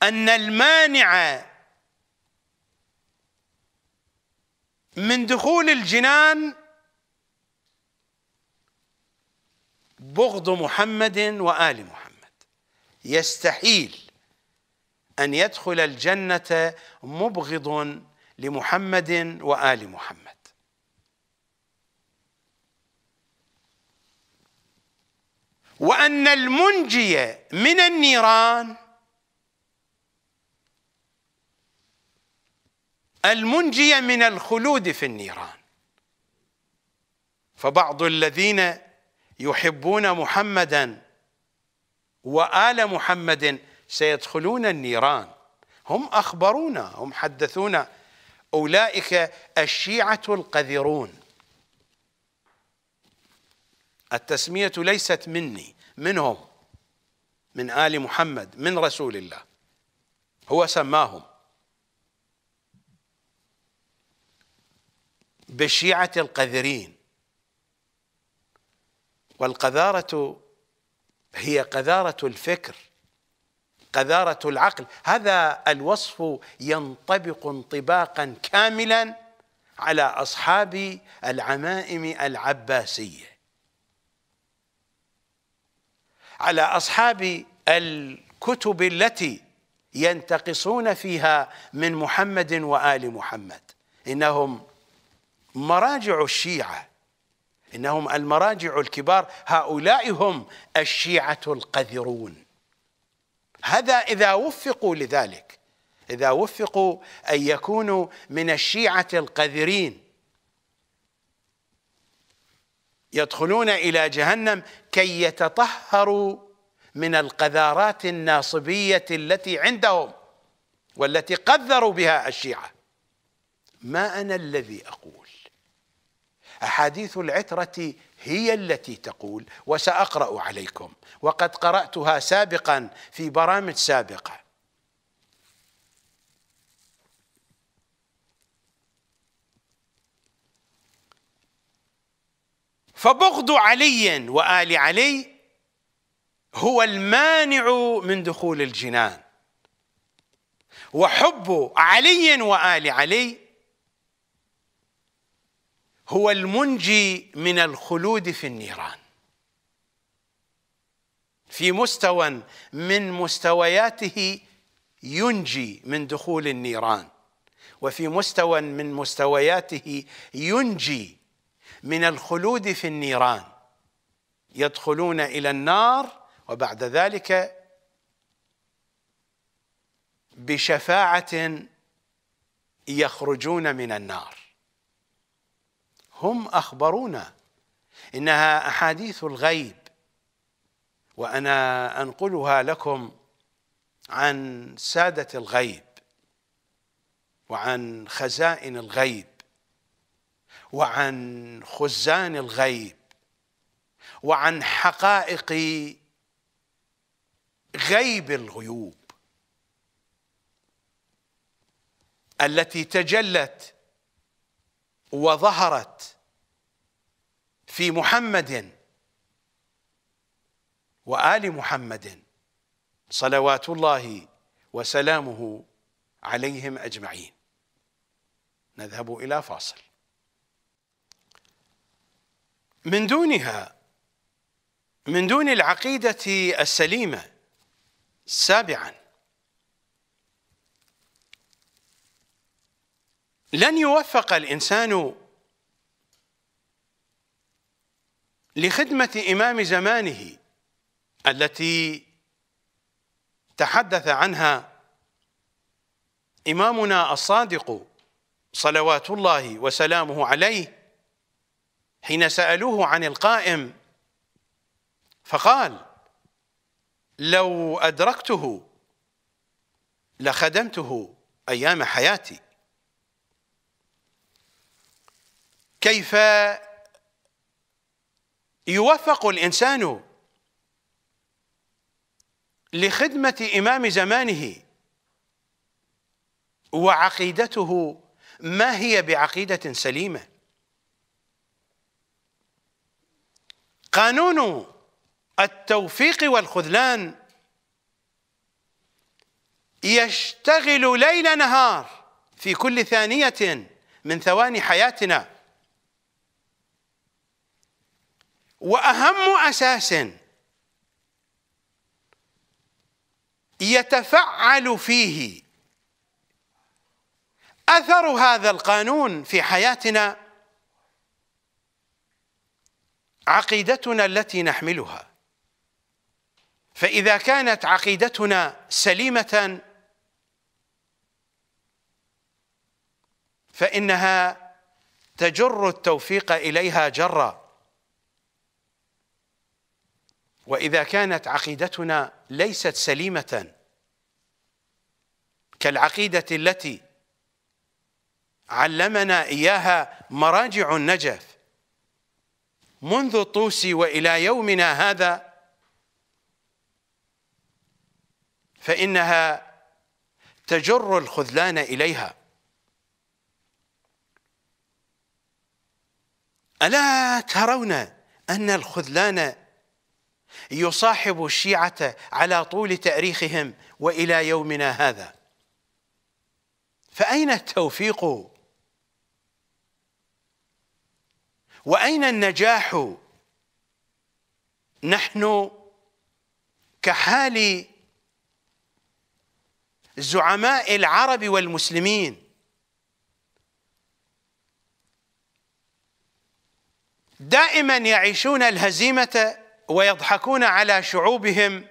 أن المانع من دخول الجنان بغض محمد وآل محمد يستحيل أن يدخل الجنة مبغض لمحمد وآل محمد وأن المنجي من النيران المنجي من الخلود في النيران فبعض الذين يحبون محمدا وآل محمد سيدخلون النيران هم أخبرونا هم حدثونا أولئك الشيعة القذرون التسمية ليست مني منهم من آل محمد من رسول الله هو سماهم بالشيعة القذرين والقذارة هي قذارة الفكر قذارة العقل هذا الوصف ينطبق انطباقا كاملا على أصحاب العمائم العباسية على أصحاب الكتب التي ينتقصون فيها من محمد وآل محمد إنهم مراجع الشيعة إنهم المراجع الكبار هؤلاء هم الشيعة القذرون هذا إذا وفقوا لذلك إذا وفقوا أن يكونوا من الشيعة القذرين يدخلون إلى جهنم كي يتطهروا من القذارات الناصبية التي عندهم والتي قذروا بها الشيعة ما أنا الذي أقول أحاديث العترة هي التي تقول وسأقرأ عليكم وقد قرأتها سابقا في برامج سابقة فبغض علي وآل علي هو المانع من دخول الجنان وحب علي وآل علي هو المنجي من الخلود في النيران في مستوى من مستوياته ينجي من دخول النيران وفي مستوى من مستوياته ينجي من الخلود في النيران يدخلون الى النار وبعد ذلك بشفاعه يخرجون من النار هم أخبرونا إنها أحاديث الغيب وأنا أنقلها لكم عن سادة الغيب وعن خزائن الغيب وعن خزان الغيب وعن حقائق غيب الغيوب التي تجلت وظهرت في محمد وآل محمد صلوات الله وسلامه عليهم أجمعين نذهب إلى فاصل من دونها من دون العقيدة السليمة سابعاً لن يوفق الانسان لخدمه امام زمانه التي تحدث عنها امامنا الصادق صلوات الله وسلامه عليه حين سالوه عن القائم فقال لو ادركته لخدمته ايام حياتي كيف يوفق الانسان لخدمه امام زمانه وعقيدته ما هي بعقيده سليمه قانون التوفيق والخذلان يشتغل ليل نهار في كل ثانيه من ثواني حياتنا واهم اساس يتفعل فيه اثر هذا القانون في حياتنا عقيدتنا التي نحملها فاذا كانت عقيدتنا سليمه فانها تجر التوفيق اليها جرا واذا كانت عقيدتنا ليست سليمه كالعقيده التي علمنا اياها مراجع النجف منذ الطوس والى يومنا هذا فانها تجر الخذلان اليها الا ترون ان الخذلان يصاحب الشيعة على طول تاريخهم وإلى يومنا هذا فأين التوفيق وأين النجاح نحن كحال زعماء العرب والمسلمين دائما يعيشون الهزيمه ويضحكون على شعوبهم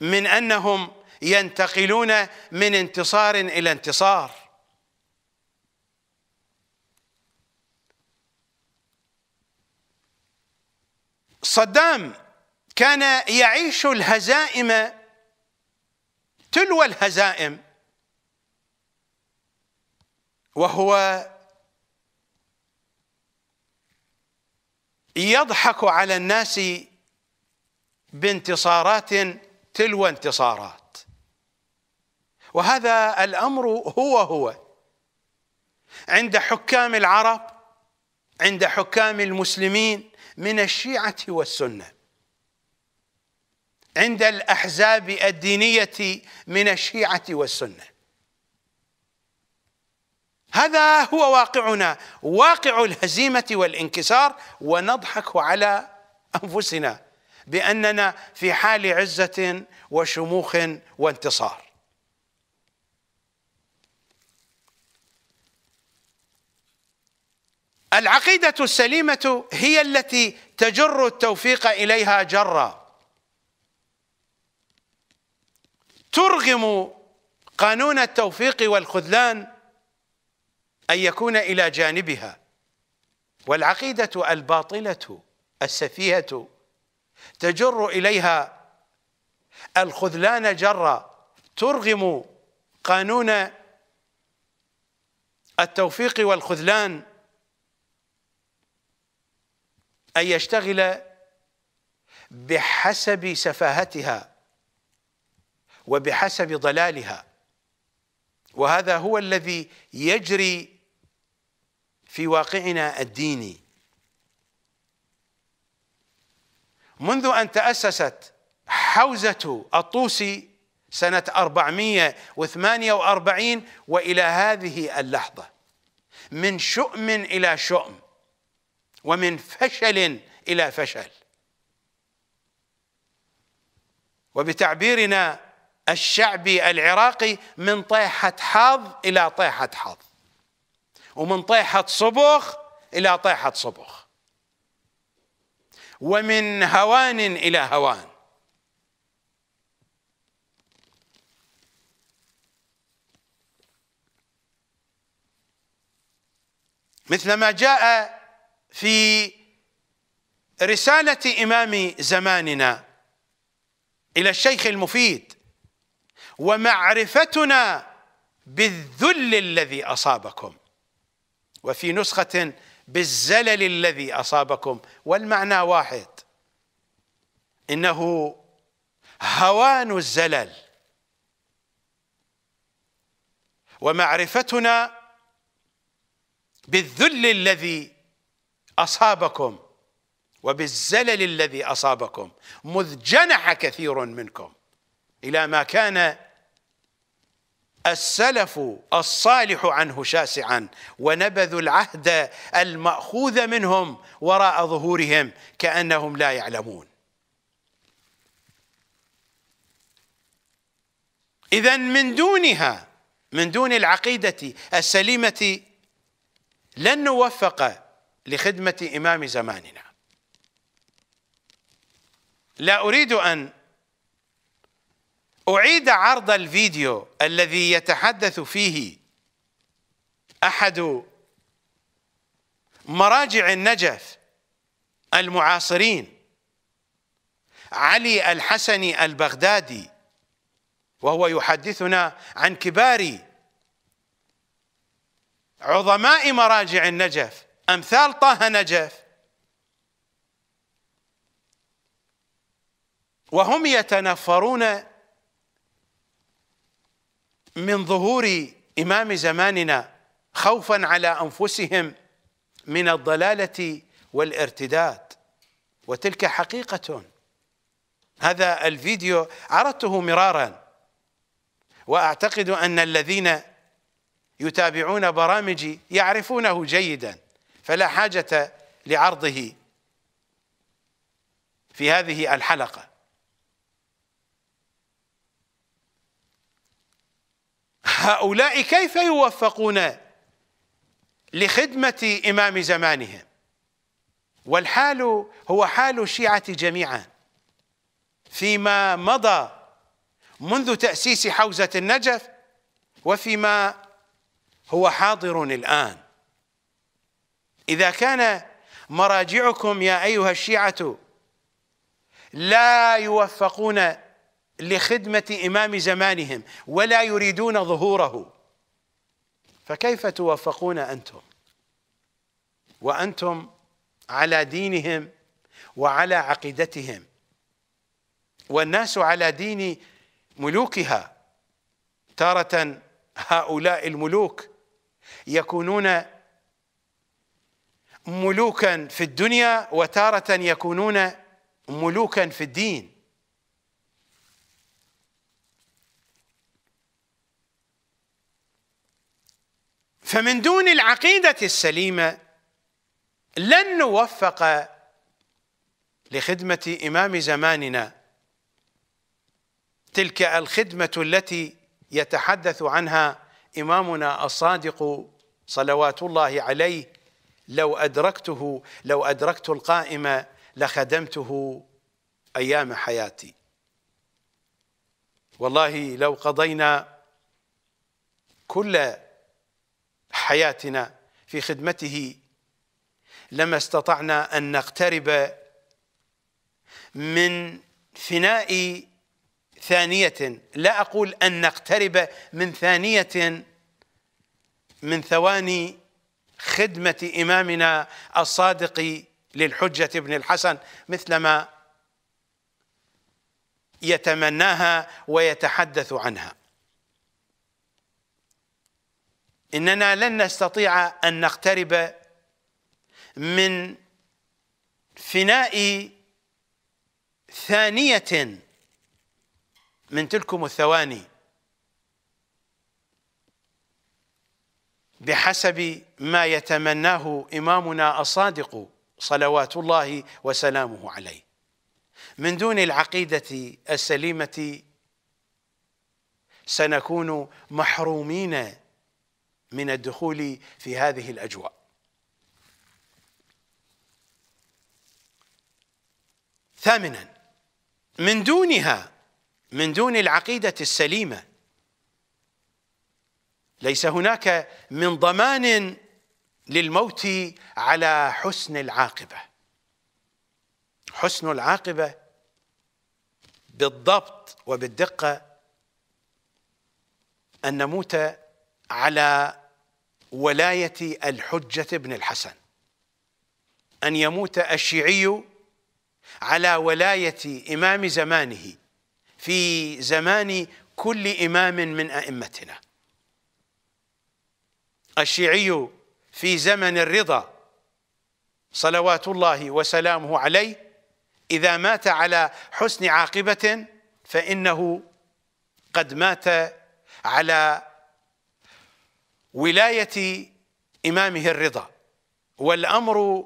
من انهم ينتقلون من انتصار الى انتصار صدام كان يعيش الهزائم تلو الهزائم وهو يضحك على الناس بانتصارات تلو انتصارات وهذا الامر هو هو عند حكام العرب عند حكام المسلمين من الشيعه والسنه عند الاحزاب الدينيه من الشيعه والسنه هذا هو واقعنا واقع الهزيمه والانكسار ونضحك على انفسنا باننا في حال عزه وشموخ وانتصار العقيده السليمه هي التي تجر التوفيق اليها جرا ترغم قانون التوفيق والخذلان أن يكون إلى جانبها والعقيدة الباطلة السفيهة تجر إليها الخذلان جرا ترغم قانون التوفيق والخذلان أن يشتغل بحسب سفاهتها وبحسب ضلالها وهذا هو الذي يجري في واقعنا الديني منذ أن تأسست حوزة الطوسي سنة 448 وإلى هذه اللحظة من شؤم إلى شؤم ومن فشل إلى فشل وبتعبيرنا الشعبي العراقي من طيحة حظ إلى طيحة حظ ومن طيحة صبغ إلى طيحة صبغ ومن هوان إلى هوان مثل ما جاء في رسالة إمام زماننا إلى الشيخ المفيد ومعرفتنا بالذل الذي أصابكم وفي نسخة بالزلل الذي أصابكم والمعنى واحد إنه هوان الزلل ومعرفتنا بالذل الذي أصابكم وبالزلل الذي أصابكم مذ جنح كثير منكم إلى ما كان السلف الصالح عنه شاسعا ونبذوا العهد المأخوذ منهم وراء ظهورهم كأنهم لا يعلمون إذا من دونها من دون العقيدة السليمة لن نوفق لخدمة إمام زماننا لا أريد أن أعيد عرض الفيديو الذي يتحدث فيه أحد مراجع النجف المعاصرين علي الحسني البغدادي وهو يحدثنا عن كبار عظماء مراجع النجف أمثال طه نجف وهم يتنفرون من ظهور إمام زماننا خوفا على أنفسهم من الضلالة والارتداد وتلك حقيقة هذا الفيديو عرضته مرارا وأعتقد أن الذين يتابعون برامجي يعرفونه جيدا فلا حاجة لعرضه في هذه الحلقه هؤلاء كيف يوفقون لخدمة إمام زمانهم والحال هو حال الشيعة جميعا فيما مضى منذ تأسيس حوزة النجف وفيما هو حاضر الآن إذا كان مراجعكم يا أيها الشيعة لا يوفقون لخدمة إمام زمانهم ولا يريدون ظهوره فكيف توفقون أنتم وأنتم على دينهم وعلى عقيدتهم والناس على دين ملوكها تارة هؤلاء الملوك يكونون ملوكا في الدنيا وتارة يكونون ملوكا في الدين فمن دون العقيده السليمه لن نوفق لخدمه امام زماننا تلك الخدمه التي يتحدث عنها امامنا الصادق صلوات الله عليه لو ادركته لو ادركت القائم لخدمته ايام حياتي والله لو قضينا كل حياتنا في خدمته لما استطعنا ان نقترب من فناء ثانيه لا اقول ان نقترب من ثانيه من ثواني خدمه امامنا الصادق للحجه ابن الحسن مثلما يتمناها ويتحدث عنها إننا لن نستطيع أن نقترب من فناء ثانية من تلكم الثواني بحسب ما يتمناه إمامنا الصادق صلوات الله وسلامه عليه من دون العقيدة السليمة سنكون محرومين من الدخول في هذه الأجواء ثامنا من دونها من دون العقيدة السليمة ليس هناك من ضمان للموت على حسن العاقبة حسن العاقبة بالضبط وبالدقة أن نموت على ولاية الحجة بن الحسن أن يموت الشيعي على ولاية إمام زمانه في زمان كل إمام من أئمتنا الشيعي في زمن الرضا صلوات الله وسلامه عليه إذا مات على حسن عاقبة فإنه قد مات على ولايه امامه الرضا والامر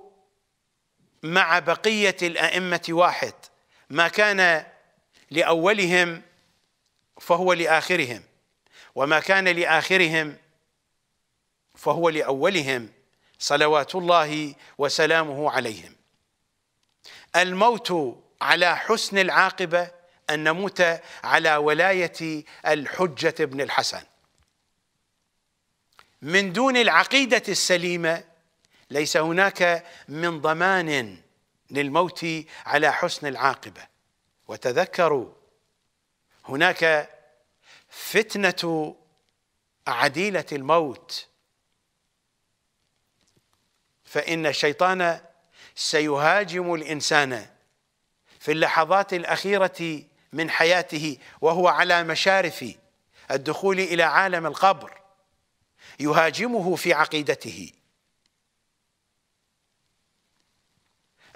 مع بقيه الائمه واحد ما كان لاولهم فهو لاخرهم وما كان لاخرهم فهو لاولهم صلوات الله وسلامه عليهم الموت على حسن العاقبه ان نموت على ولايه الحجه بن الحسن من دون العقيدة السليمة ليس هناك من ضمان للموت على حسن العاقبة وتذكروا هناك فتنة عديلة الموت فإن الشيطان سيهاجم الإنسان في اللحظات الأخيرة من حياته وهو على مشارف الدخول إلى عالم القبر يهاجمه في عقيدته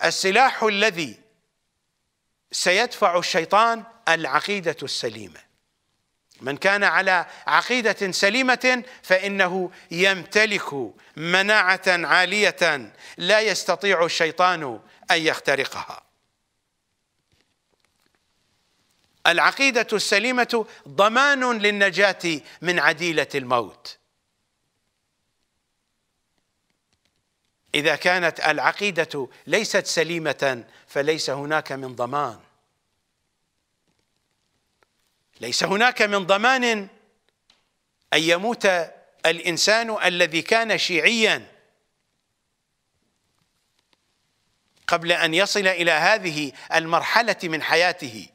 السلاح الذي سيدفع الشيطان العقيدة السليمة من كان على عقيدة سليمة فإنه يمتلك مناعة عالية لا يستطيع الشيطان أن يخترقها العقيدة السليمة ضمان للنجاة من عديلة الموت اذا كانت العقيده ليست سليمه فليس هناك من ضمان ليس هناك من ضمان ان يموت الانسان الذي كان شيعيا قبل ان يصل الى هذه المرحله من حياته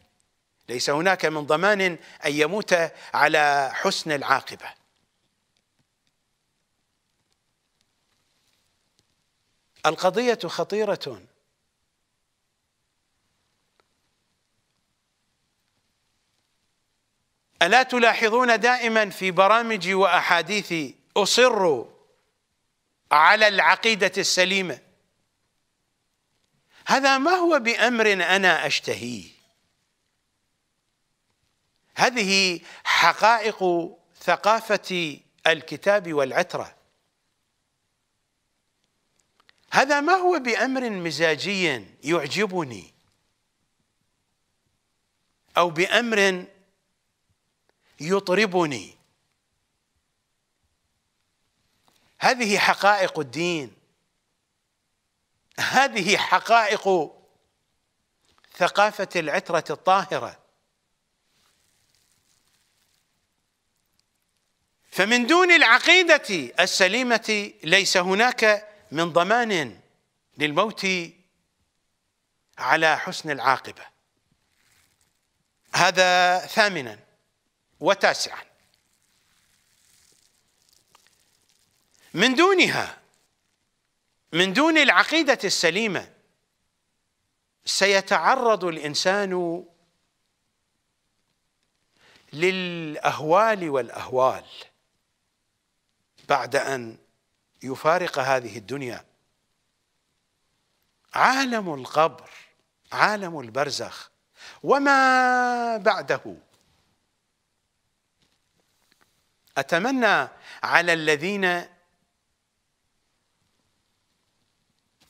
ليس هناك من ضمان ان يموت على حسن العاقبه القضية خطيرة ألا تلاحظون دائما في برامجي وأحاديثي أصر على العقيدة السليمة هذا ما هو بأمر أنا أشتهيه هذه حقائق ثقافة الكتاب والعترة هذا ما هو بأمر مزاجي يعجبني أو بأمر يطربني هذه حقائق الدين هذه حقائق ثقافة العترة الطاهرة فمن دون العقيدة السليمة ليس هناك من ضمان للموت على حسن العاقبه هذا ثامنا وتاسعا من دونها من دون العقيده السليمه سيتعرض الانسان للاهوال والاهوال بعد ان يفارق هذه الدنيا عالم القبر عالم البرزخ وما بعده اتمنى على الذين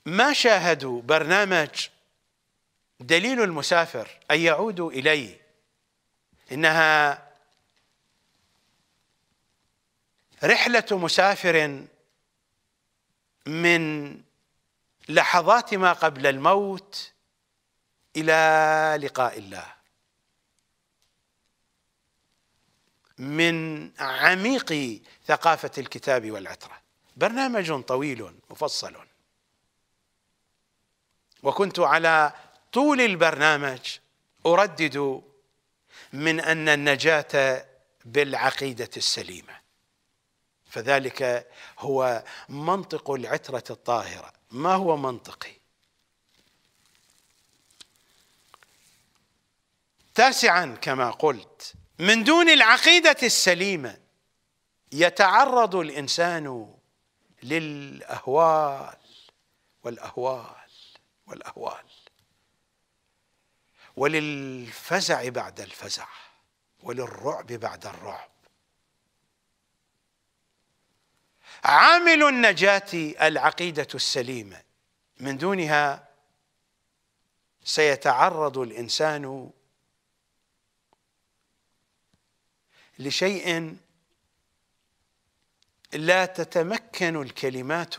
ما شاهدوا برنامج دليل المسافر ان يعودوا اليه انها رحله مسافر من لحظات ما قبل الموت الى لقاء الله من عميق ثقافه الكتاب والعتره برنامج طويل مفصل وكنت على طول البرنامج اردد من ان النجاه بالعقيده السليمه فذلك هو منطق العترة الطاهرة ما هو منطقي تاسعا كما قلت من دون العقيدة السليمة يتعرض الإنسان للأهوال والأهوال والأهوال وللفزع بعد الفزع وللرعب بعد الرعب عامل النجاة العقيدة السليمة من دونها سيتعرض الإنسان لشيء لا تتمكن الكلمات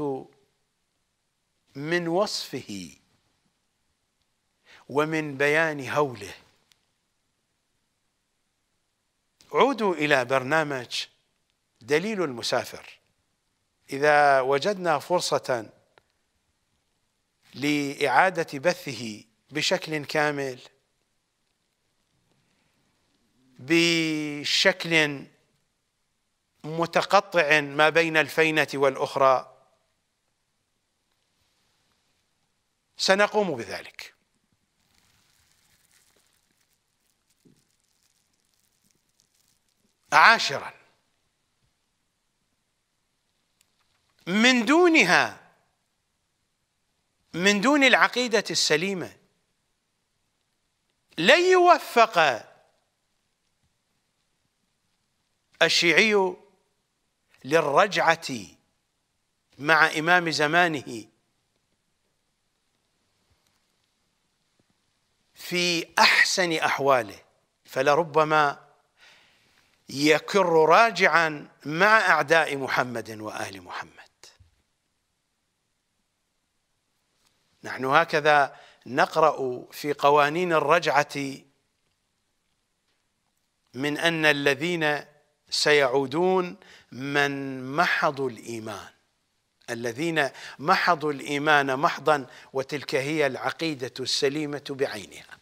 من وصفه ومن بيان هوله عودوا إلى برنامج دليل المسافر إذا وجدنا فرصة لإعادة بثه بشكل كامل بشكل متقطع ما بين الفينة والأخرى سنقوم بذلك عاشرا من دونها من دون العقيدة السليمة لن يوفق الشيعي للرجعة مع إمام زمانه في أحسن أحواله فلربما يكر راجعا مع أعداء محمد وأهل محمد نحن هكذا نقرا في قوانين الرجعه من ان الذين سيعودون من محضوا الايمان الذين محضوا الايمان محضا وتلك هي العقيده السليمه بعينها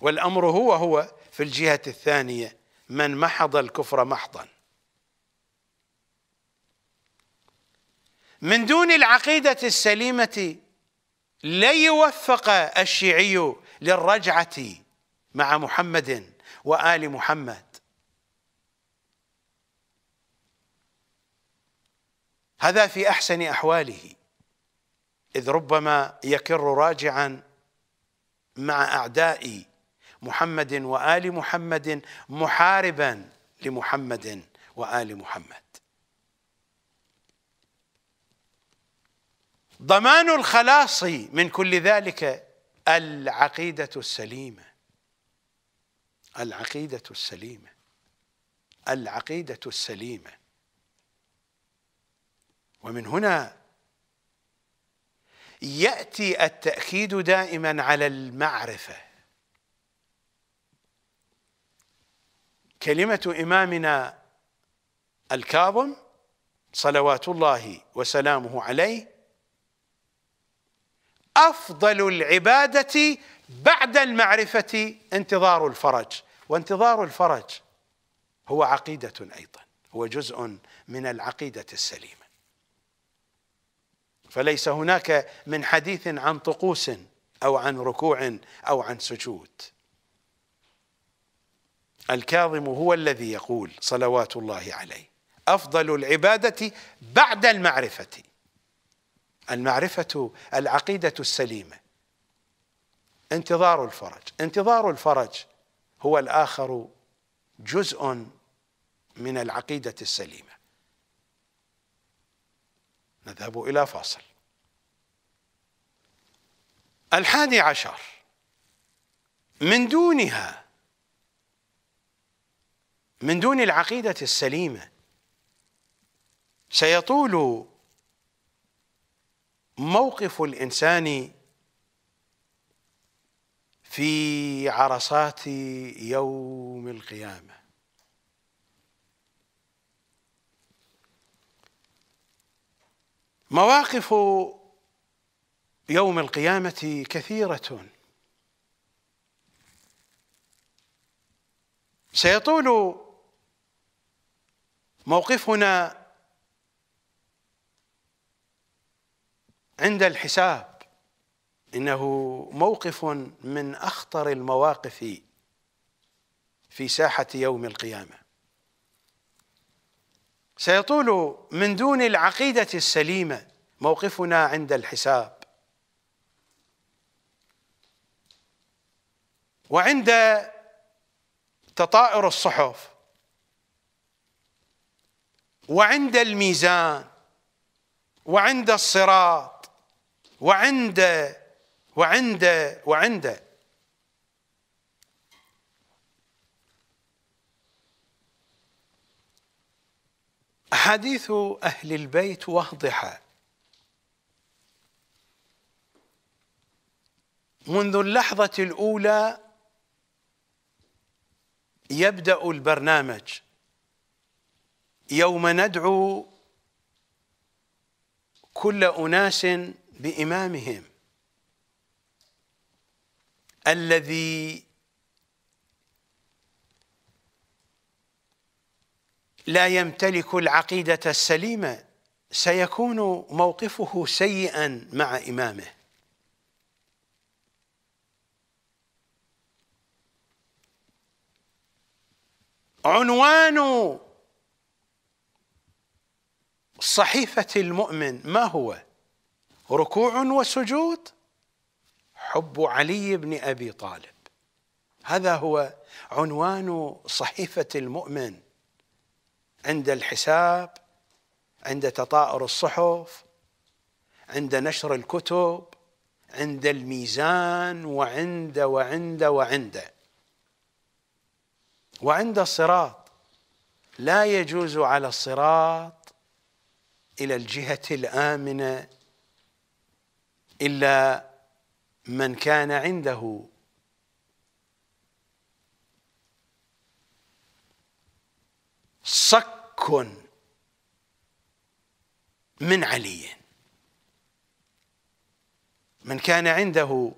والامر هو هو في الجهه الثانيه من محض الكفر محضا من دون العقيدة السليمة لا يوفق الشيعي للرجعة مع محمد وآل محمد هذا في أحسن أحواله إذ ربما يكر راجعا مع أعداء محمد وآل محمد محاربا لمحمد وآل محمد ضمان الخلاص من كل ذلك العقيدة السليمة العقيدة السليمة العقيدة السليمة ومن هنا يأتي التأكيد دائما على المعرفة كلمة إمامنا الكاظم صلوات الله وسلامه عليه افضل العباده بعد المعرفه انتظار الفرج وانتظار الفرج هو عقيده ايضا هو جزء من العقيده السليمه فليس هناك من حديث عن طقوس او عن ركوع او عن سجود الكاظم هو الذي يقول صلوات الله عليه افضل العباده بعد المعرفه المعرفة العقيدة السليمة انتظار الفرج انتظار الفرج هو الآخر جزء من العقيدة السليمة نذهب إلى فاصل الحادي عشر من دونها من دون العقيدة السليمة سيطول موقف الانسان في عرصات يوم القيامه مواقف يوم القيامه كثيره سيطول موقفنا عند الحساب انه موقف من اخطر المواقف في ساحه يوم القيامه سيطول من دون العقيده السليمه موقفنا عند الحساب وعند تطائر الصحف وعند الميزان وعند الصراط وعند وعند وعند أحاديث أهل البيت واضحة منذ اللحظة الأولى يبدأ البرنامج يوم ندعو كل أناس بإمامهم الذي لا يمتلك العقيدة السليمة سيكون موقفه سيئا مع إمامه عنوان صحيفة المؤمن ما هو؟ ركوع وسجود حب علي بن ابي طالب هذا هو عنوان صحيفه المؤمن عند الحساب عند تطائر الصحف عند نشر الكتب عند الميزان وعند وعند وعند وعند الصراط لا يجوز على الصراط الى الجهه الامنه إلا من كان عنده صك من علي من كان عنده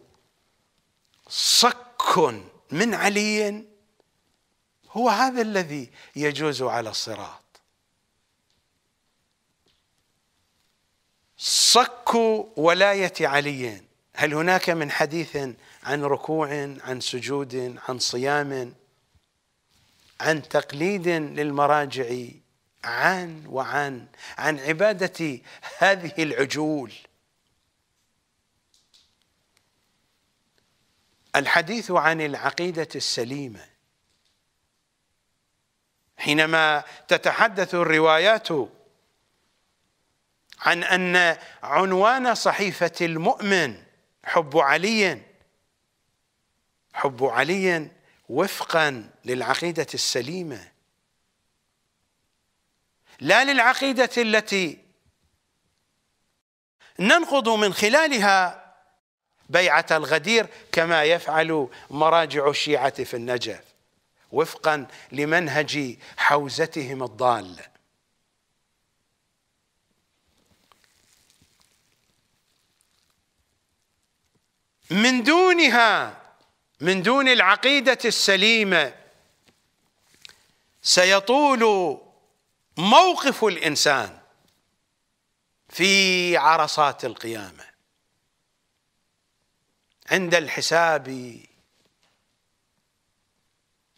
صك من علي هو هذا الذي يجوز على الصراط صك ولاية علي هل هناك من حديث عن ركوع عن سجود عن صيام عن تقليد للمراجع عن وعن عن عبادة هذه العجول الحديث عن العقيدة السليمة حينما تتحدث الروايات عن ان عنوان صحيفه المؤمن حب علي حب علي وفقا للعقيده السليمه لا للعقيده التي ننقض من خلالها بيعه الغدير كما يفعل مراجع الشيعه في النجف وفقا لمنهج حوزتهم الضاله من دونها من دون العقيدة السليمة سيطول موقف الإنسان في عرصات القيامة عند الحساب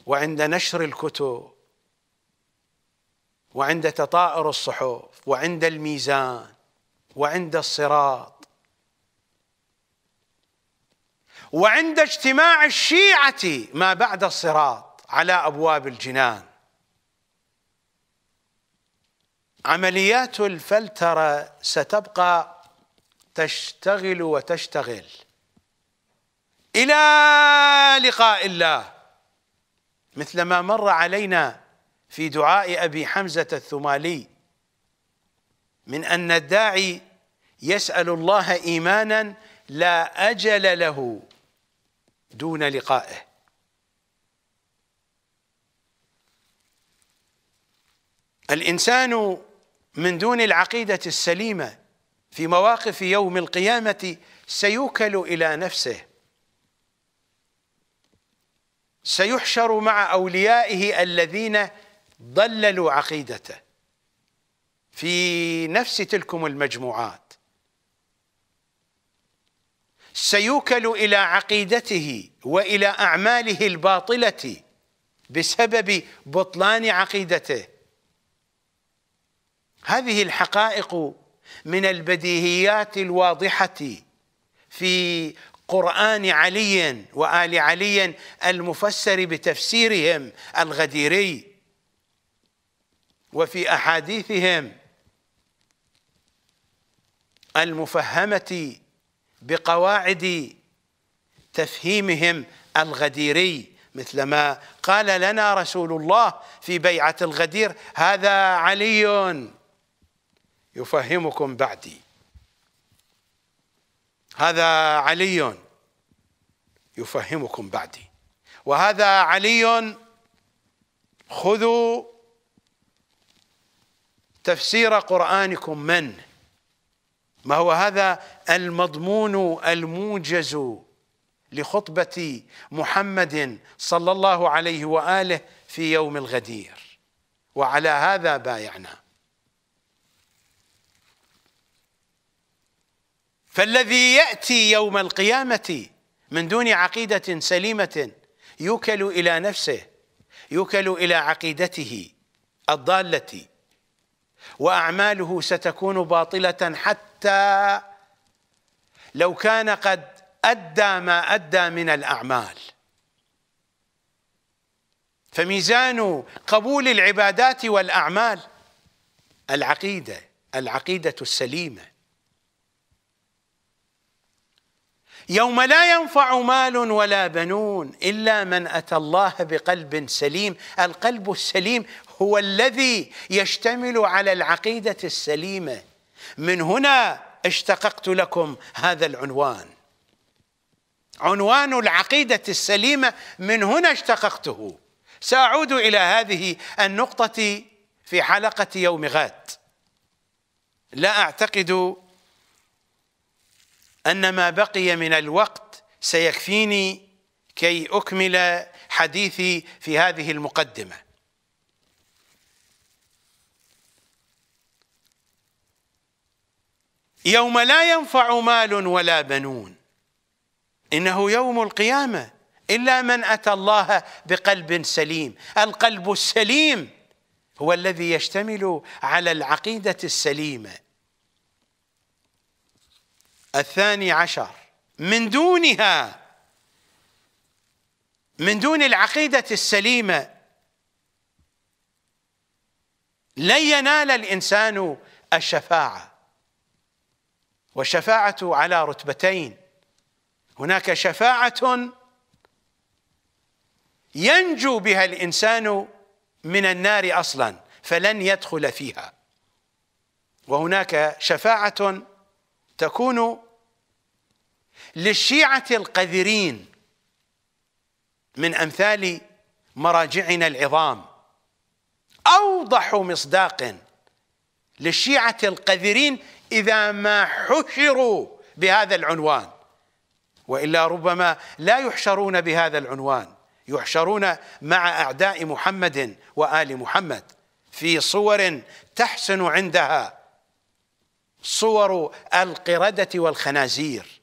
وعند نشر الكتب وعند تطائر الصحف وعند الميزان وعند الصراط وعند اجتماع الشيعة ما بعد الصراط على أبواب الجنان عمليات الفلترة ستبقى تشتغل وتشتغل إلى لقاء الله مثل ما مر علينا في دعاء أبي حمزة الثمالي من أن الداعي يسأل الله إيمانا لا أجل له دون لقائه الانسان من دون العقيده السليمه في مواقف يوم القيامه سيوكل الى نفسه سيحشر مع اوليائه الذين ضللوا عقيدته في نفس تلكم المجموعات سيوكل الى عقيدته والى اعماله الباطله بسبب بطلان عقيدته هذه الحقائق من البديهيات الواضحه في قران علي وال علي المفسر بتفسيرهم الغديري وفي احاديثهم المفهمه بقواعد تفهيمهم الغديري مثل ما قال لنا رسول الله في بيعة الغدير هذا علي يفهمكم بعدي هذا علي يفهمكم بعدي وهذا علي خذوا تفسير قرآنكم منه ما هو هذا المضمون الموجز لخطبة محمد صلى الله عليه وآله في يوم الغدير وعلى هذا بايعنا فالذي يأتي يوم القيامة من دون عقيدة سليمة يوكل إلى نفسه يوكل إلى عقيدته الضالة واعماله ستكون باطله حتى لو كان قد ادى ما ادى من الاعمال فميزان قبول العبادات والاعمال العقيده العقيده السليمه يوم لا ينفع مال ولا بنون الا من اتى الله بقلب سليم القلب السليم هو الذي يشتمل على العقيدة السليمة من هنا اشتققت لكم هذا العنوان عنوان العقيدة السليمة من هنا اشتققته سأعود إلى هذه النقطة في حلقة يوم غد لا أعتقد أن ما بقي من الوقت سيكفيني كي أكمل حديثي في هذه المقدمة يوم لا ينفع مال ولا بنون إنه يوم القيامة إلا من أتى الله بقلب سليم القلب السليم هو الذي يشتمل على العقيدة السليمة الثاني عشر من دونها من دون العقيدة السليمة لن ينال الإنسان الشفاعة والشفاعة على رتبتين هناك شفاعة ينجو بها الإنسان من النار أصلا فلن يدخل فيها وهناك شفاعة تكون للشيعة القذرين من أمثال مراجعنا العظام أوضح مصداق للشيعة القذرين إذا ما حشروا بهذا العنوان وإلا ربما لا يحشرون بهذا العنوان يحشرون مع أعداء محمد وآل محمد في صور تحسن عندها صور القردة والخنازير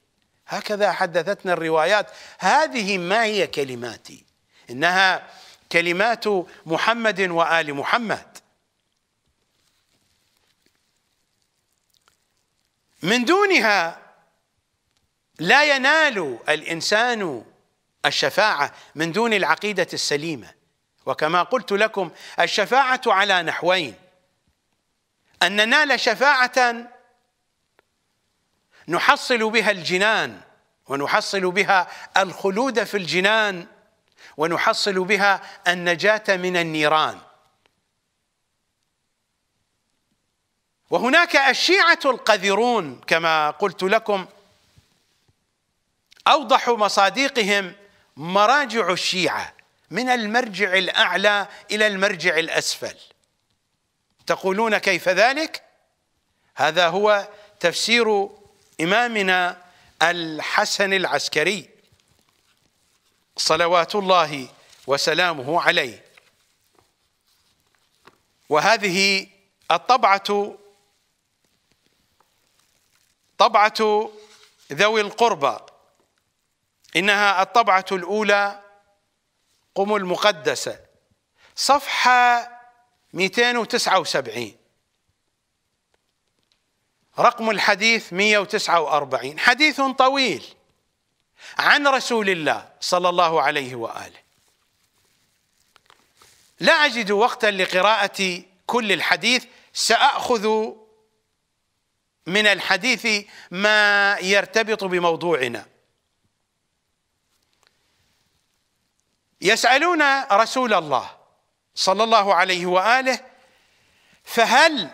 هكذا حدثتنا الروايات هذه ما هي كلماتي إنها كلمات محمد وآل محمد من دونها لا ينال الانسان الشفاعه من دون العقيده السليمه وكما قلت لكم الشفاعه على نحوين ان ننال شفاعه نحصل بها الجنان ونحصل بها الخلود في الجنان ونحصل بها النجاه من النيران وهناك الشيعة القذرون كما قلت لكم أوضح مصادقهم مراجع الشيعة من المرجع الأعلى إلى المرجع الأسفل تقولون كيف ذلك؟ هذا هو تفسير إمامنا الحسن العسكري صلوات الله وسلامه عليه وهذه الطبعة طبعة ذوي القربى إنها الطبعة الأولى قم المقدسة صفحة 279 رقم الحديث 149 حديث طويل عن رسول الله صلى الله عليه واله لا اجد وقتا لقراءه كل الحديث ساخذ من الحديث ما يرتبط بموضوعنا يسالون رسول الله صلى الله عليه واله فهل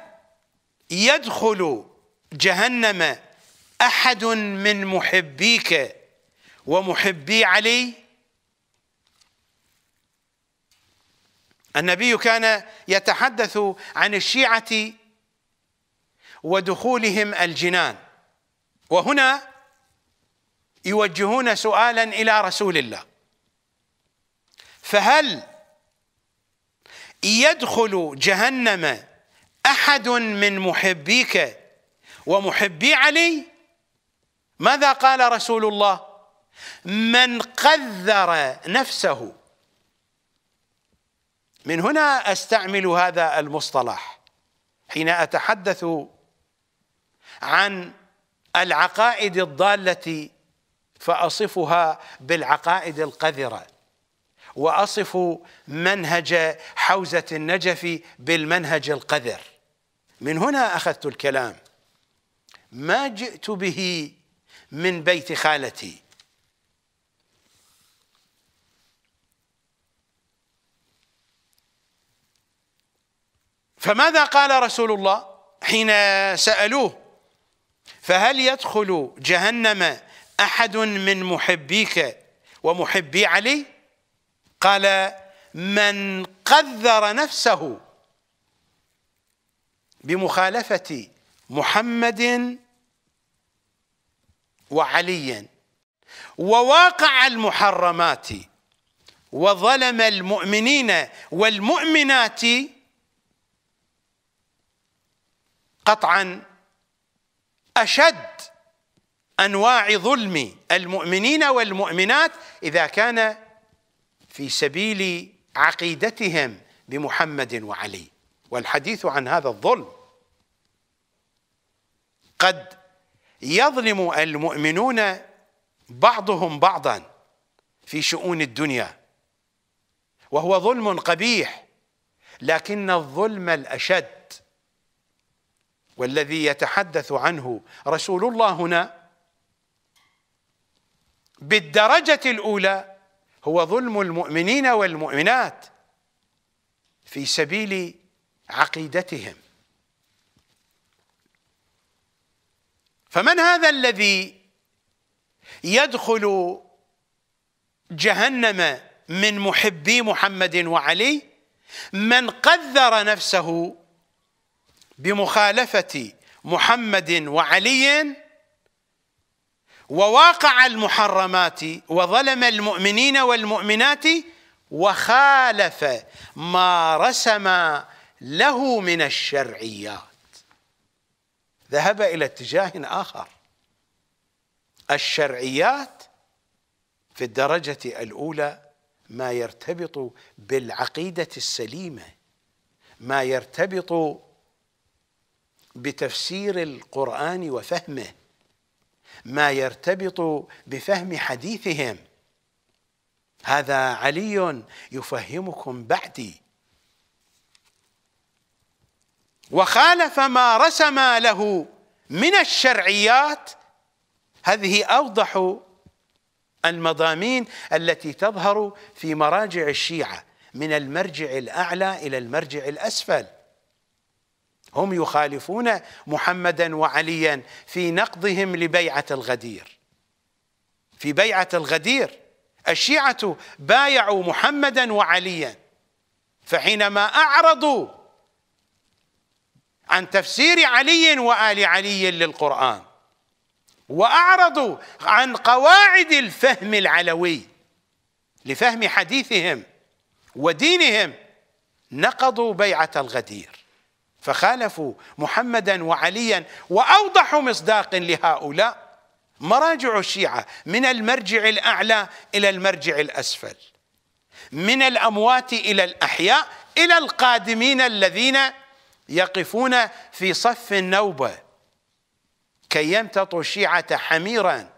يدخل جهنم احد من محبيك ومحبي علي النبي كان يتحدث عن الشيعه ودخولهم الجنان وهنا يوجهون سؤالا الى رسول الله فهل يدخل جهنم احد من محبيك ومحبي علي ماذا قال رسول الله من قذر نفسه من هنا استعمل هذا المصطلح حين اتحدث عن العقائد الضاله فاصفها بالعقائد القذره واصف منهج حوزه النجف بالمنهج القذر من هنا اخذت الكلام ما جئت به من بيت خالتي فماذا قال رسول الله حين سالوه فهل يدخل جهنم احد من محبيك ومحبي علي قال من قذر نفسه بمخالفه محمد وعلي وواقع المحرمات وظلم المؤمنين والمؤمنات قطعا أشد أنواع ظلم المؤمنين والمؤمنات إذا كان في سبيل عقيدتهم بمحمد وعلي والحديث عن هذا الظلم قد يظلم المؤمنون بعضهم بعضا في شؤون الدنيا وهو ظلم قبيح لكن الظلم الأشد والذي يتحدث عنه رسول الله هنا بالدرجة الأولى هو ظلم المؤمنين والمؤمنات في سبيل عقيدتهم فمن هذا الذي يدخل جهنم من محبي محمد وعلي من قذر نفسه بمخالفة محمد وعلي وواقع المحرمات وظلم المؤمنين والمؤمنات وخالف ما رسم له من الشرعيات ذهب الى اتجاه اخر الشرعيات في الدرجه الاولى ما يرتبط بالعقيده السليمه ما يرتبط بتفسير القرآن وفهمه ما يرتبط بفهم حديثهم هذا علي يفهمكم بعدي وخالف ما رسم له من الشرعيات هذه أوضح المضامين التي تظهر في مراجع الشيعة من المرجع الأعلى إلى المرجع الأسفل هم يخالفون محمدا وعليا في نقضهم لبيعة الغدير في بيعة الغدير الشيعة بايعوا محمدا وعليا فحينما أعرضوا عن تفسير علي وآل علي للقرآن وأعرضوا عن قواعد الفهم العلوي لفهم حديثهم ودينهم نقضوا بيعة الغدير فخالفوا محمدا وعليا واوضح مصداق لهؤلاء مراجع الشيعه من المرجع الاعلى الى المرجع الاسفل من الاموات الى الاحياء الى القادمين الذين يقفون في صف النوبه كي يمتطوا الشيعه حميرا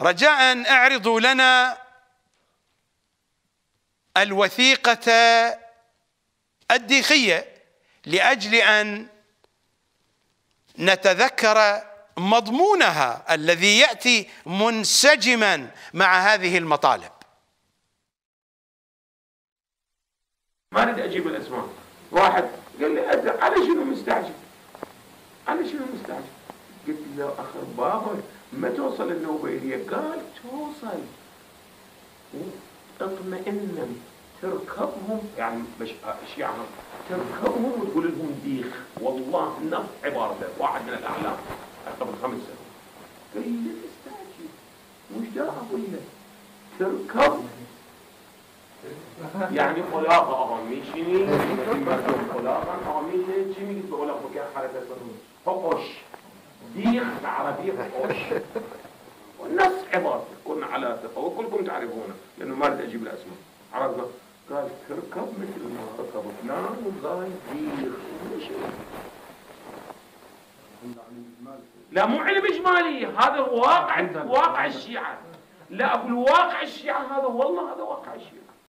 رجاء اعرضوا لنا الوثيقة الديخية لأجل أن نتذكر مضمونها الذي يأتي منسجما مع هذه المطالب ما اريد اجيب الاسماء واحد قال لي على شنو مستعجل على شنو مستعجل قلت له اخر بابا ما توصل النوبه الي قال توصل تطمئن تركبهم يعني مش يعني تركبهم وتقول لهم ديخ والله نفس عبارة واحد من الأعلام قبل خمس سنوات قال لي استعجل مش ده أقول تركب يعني خلاقة آه، مرتب خلاقة أغاميشني جيمي جيت بقول لك بكاء حركة فقش ديخ بالعربية فقش والنفس عبارته كنا على ثقة وكلكم تعرفونه لأنه ما أريد أجيب الأسماء عرفنا قال تركب مثل ما ركب نام والله يدير لا مو علم إجمالي هذا واقع واقع الشيعة لا أقول واقع الشيعة هذا والله هذا واقع الشيعة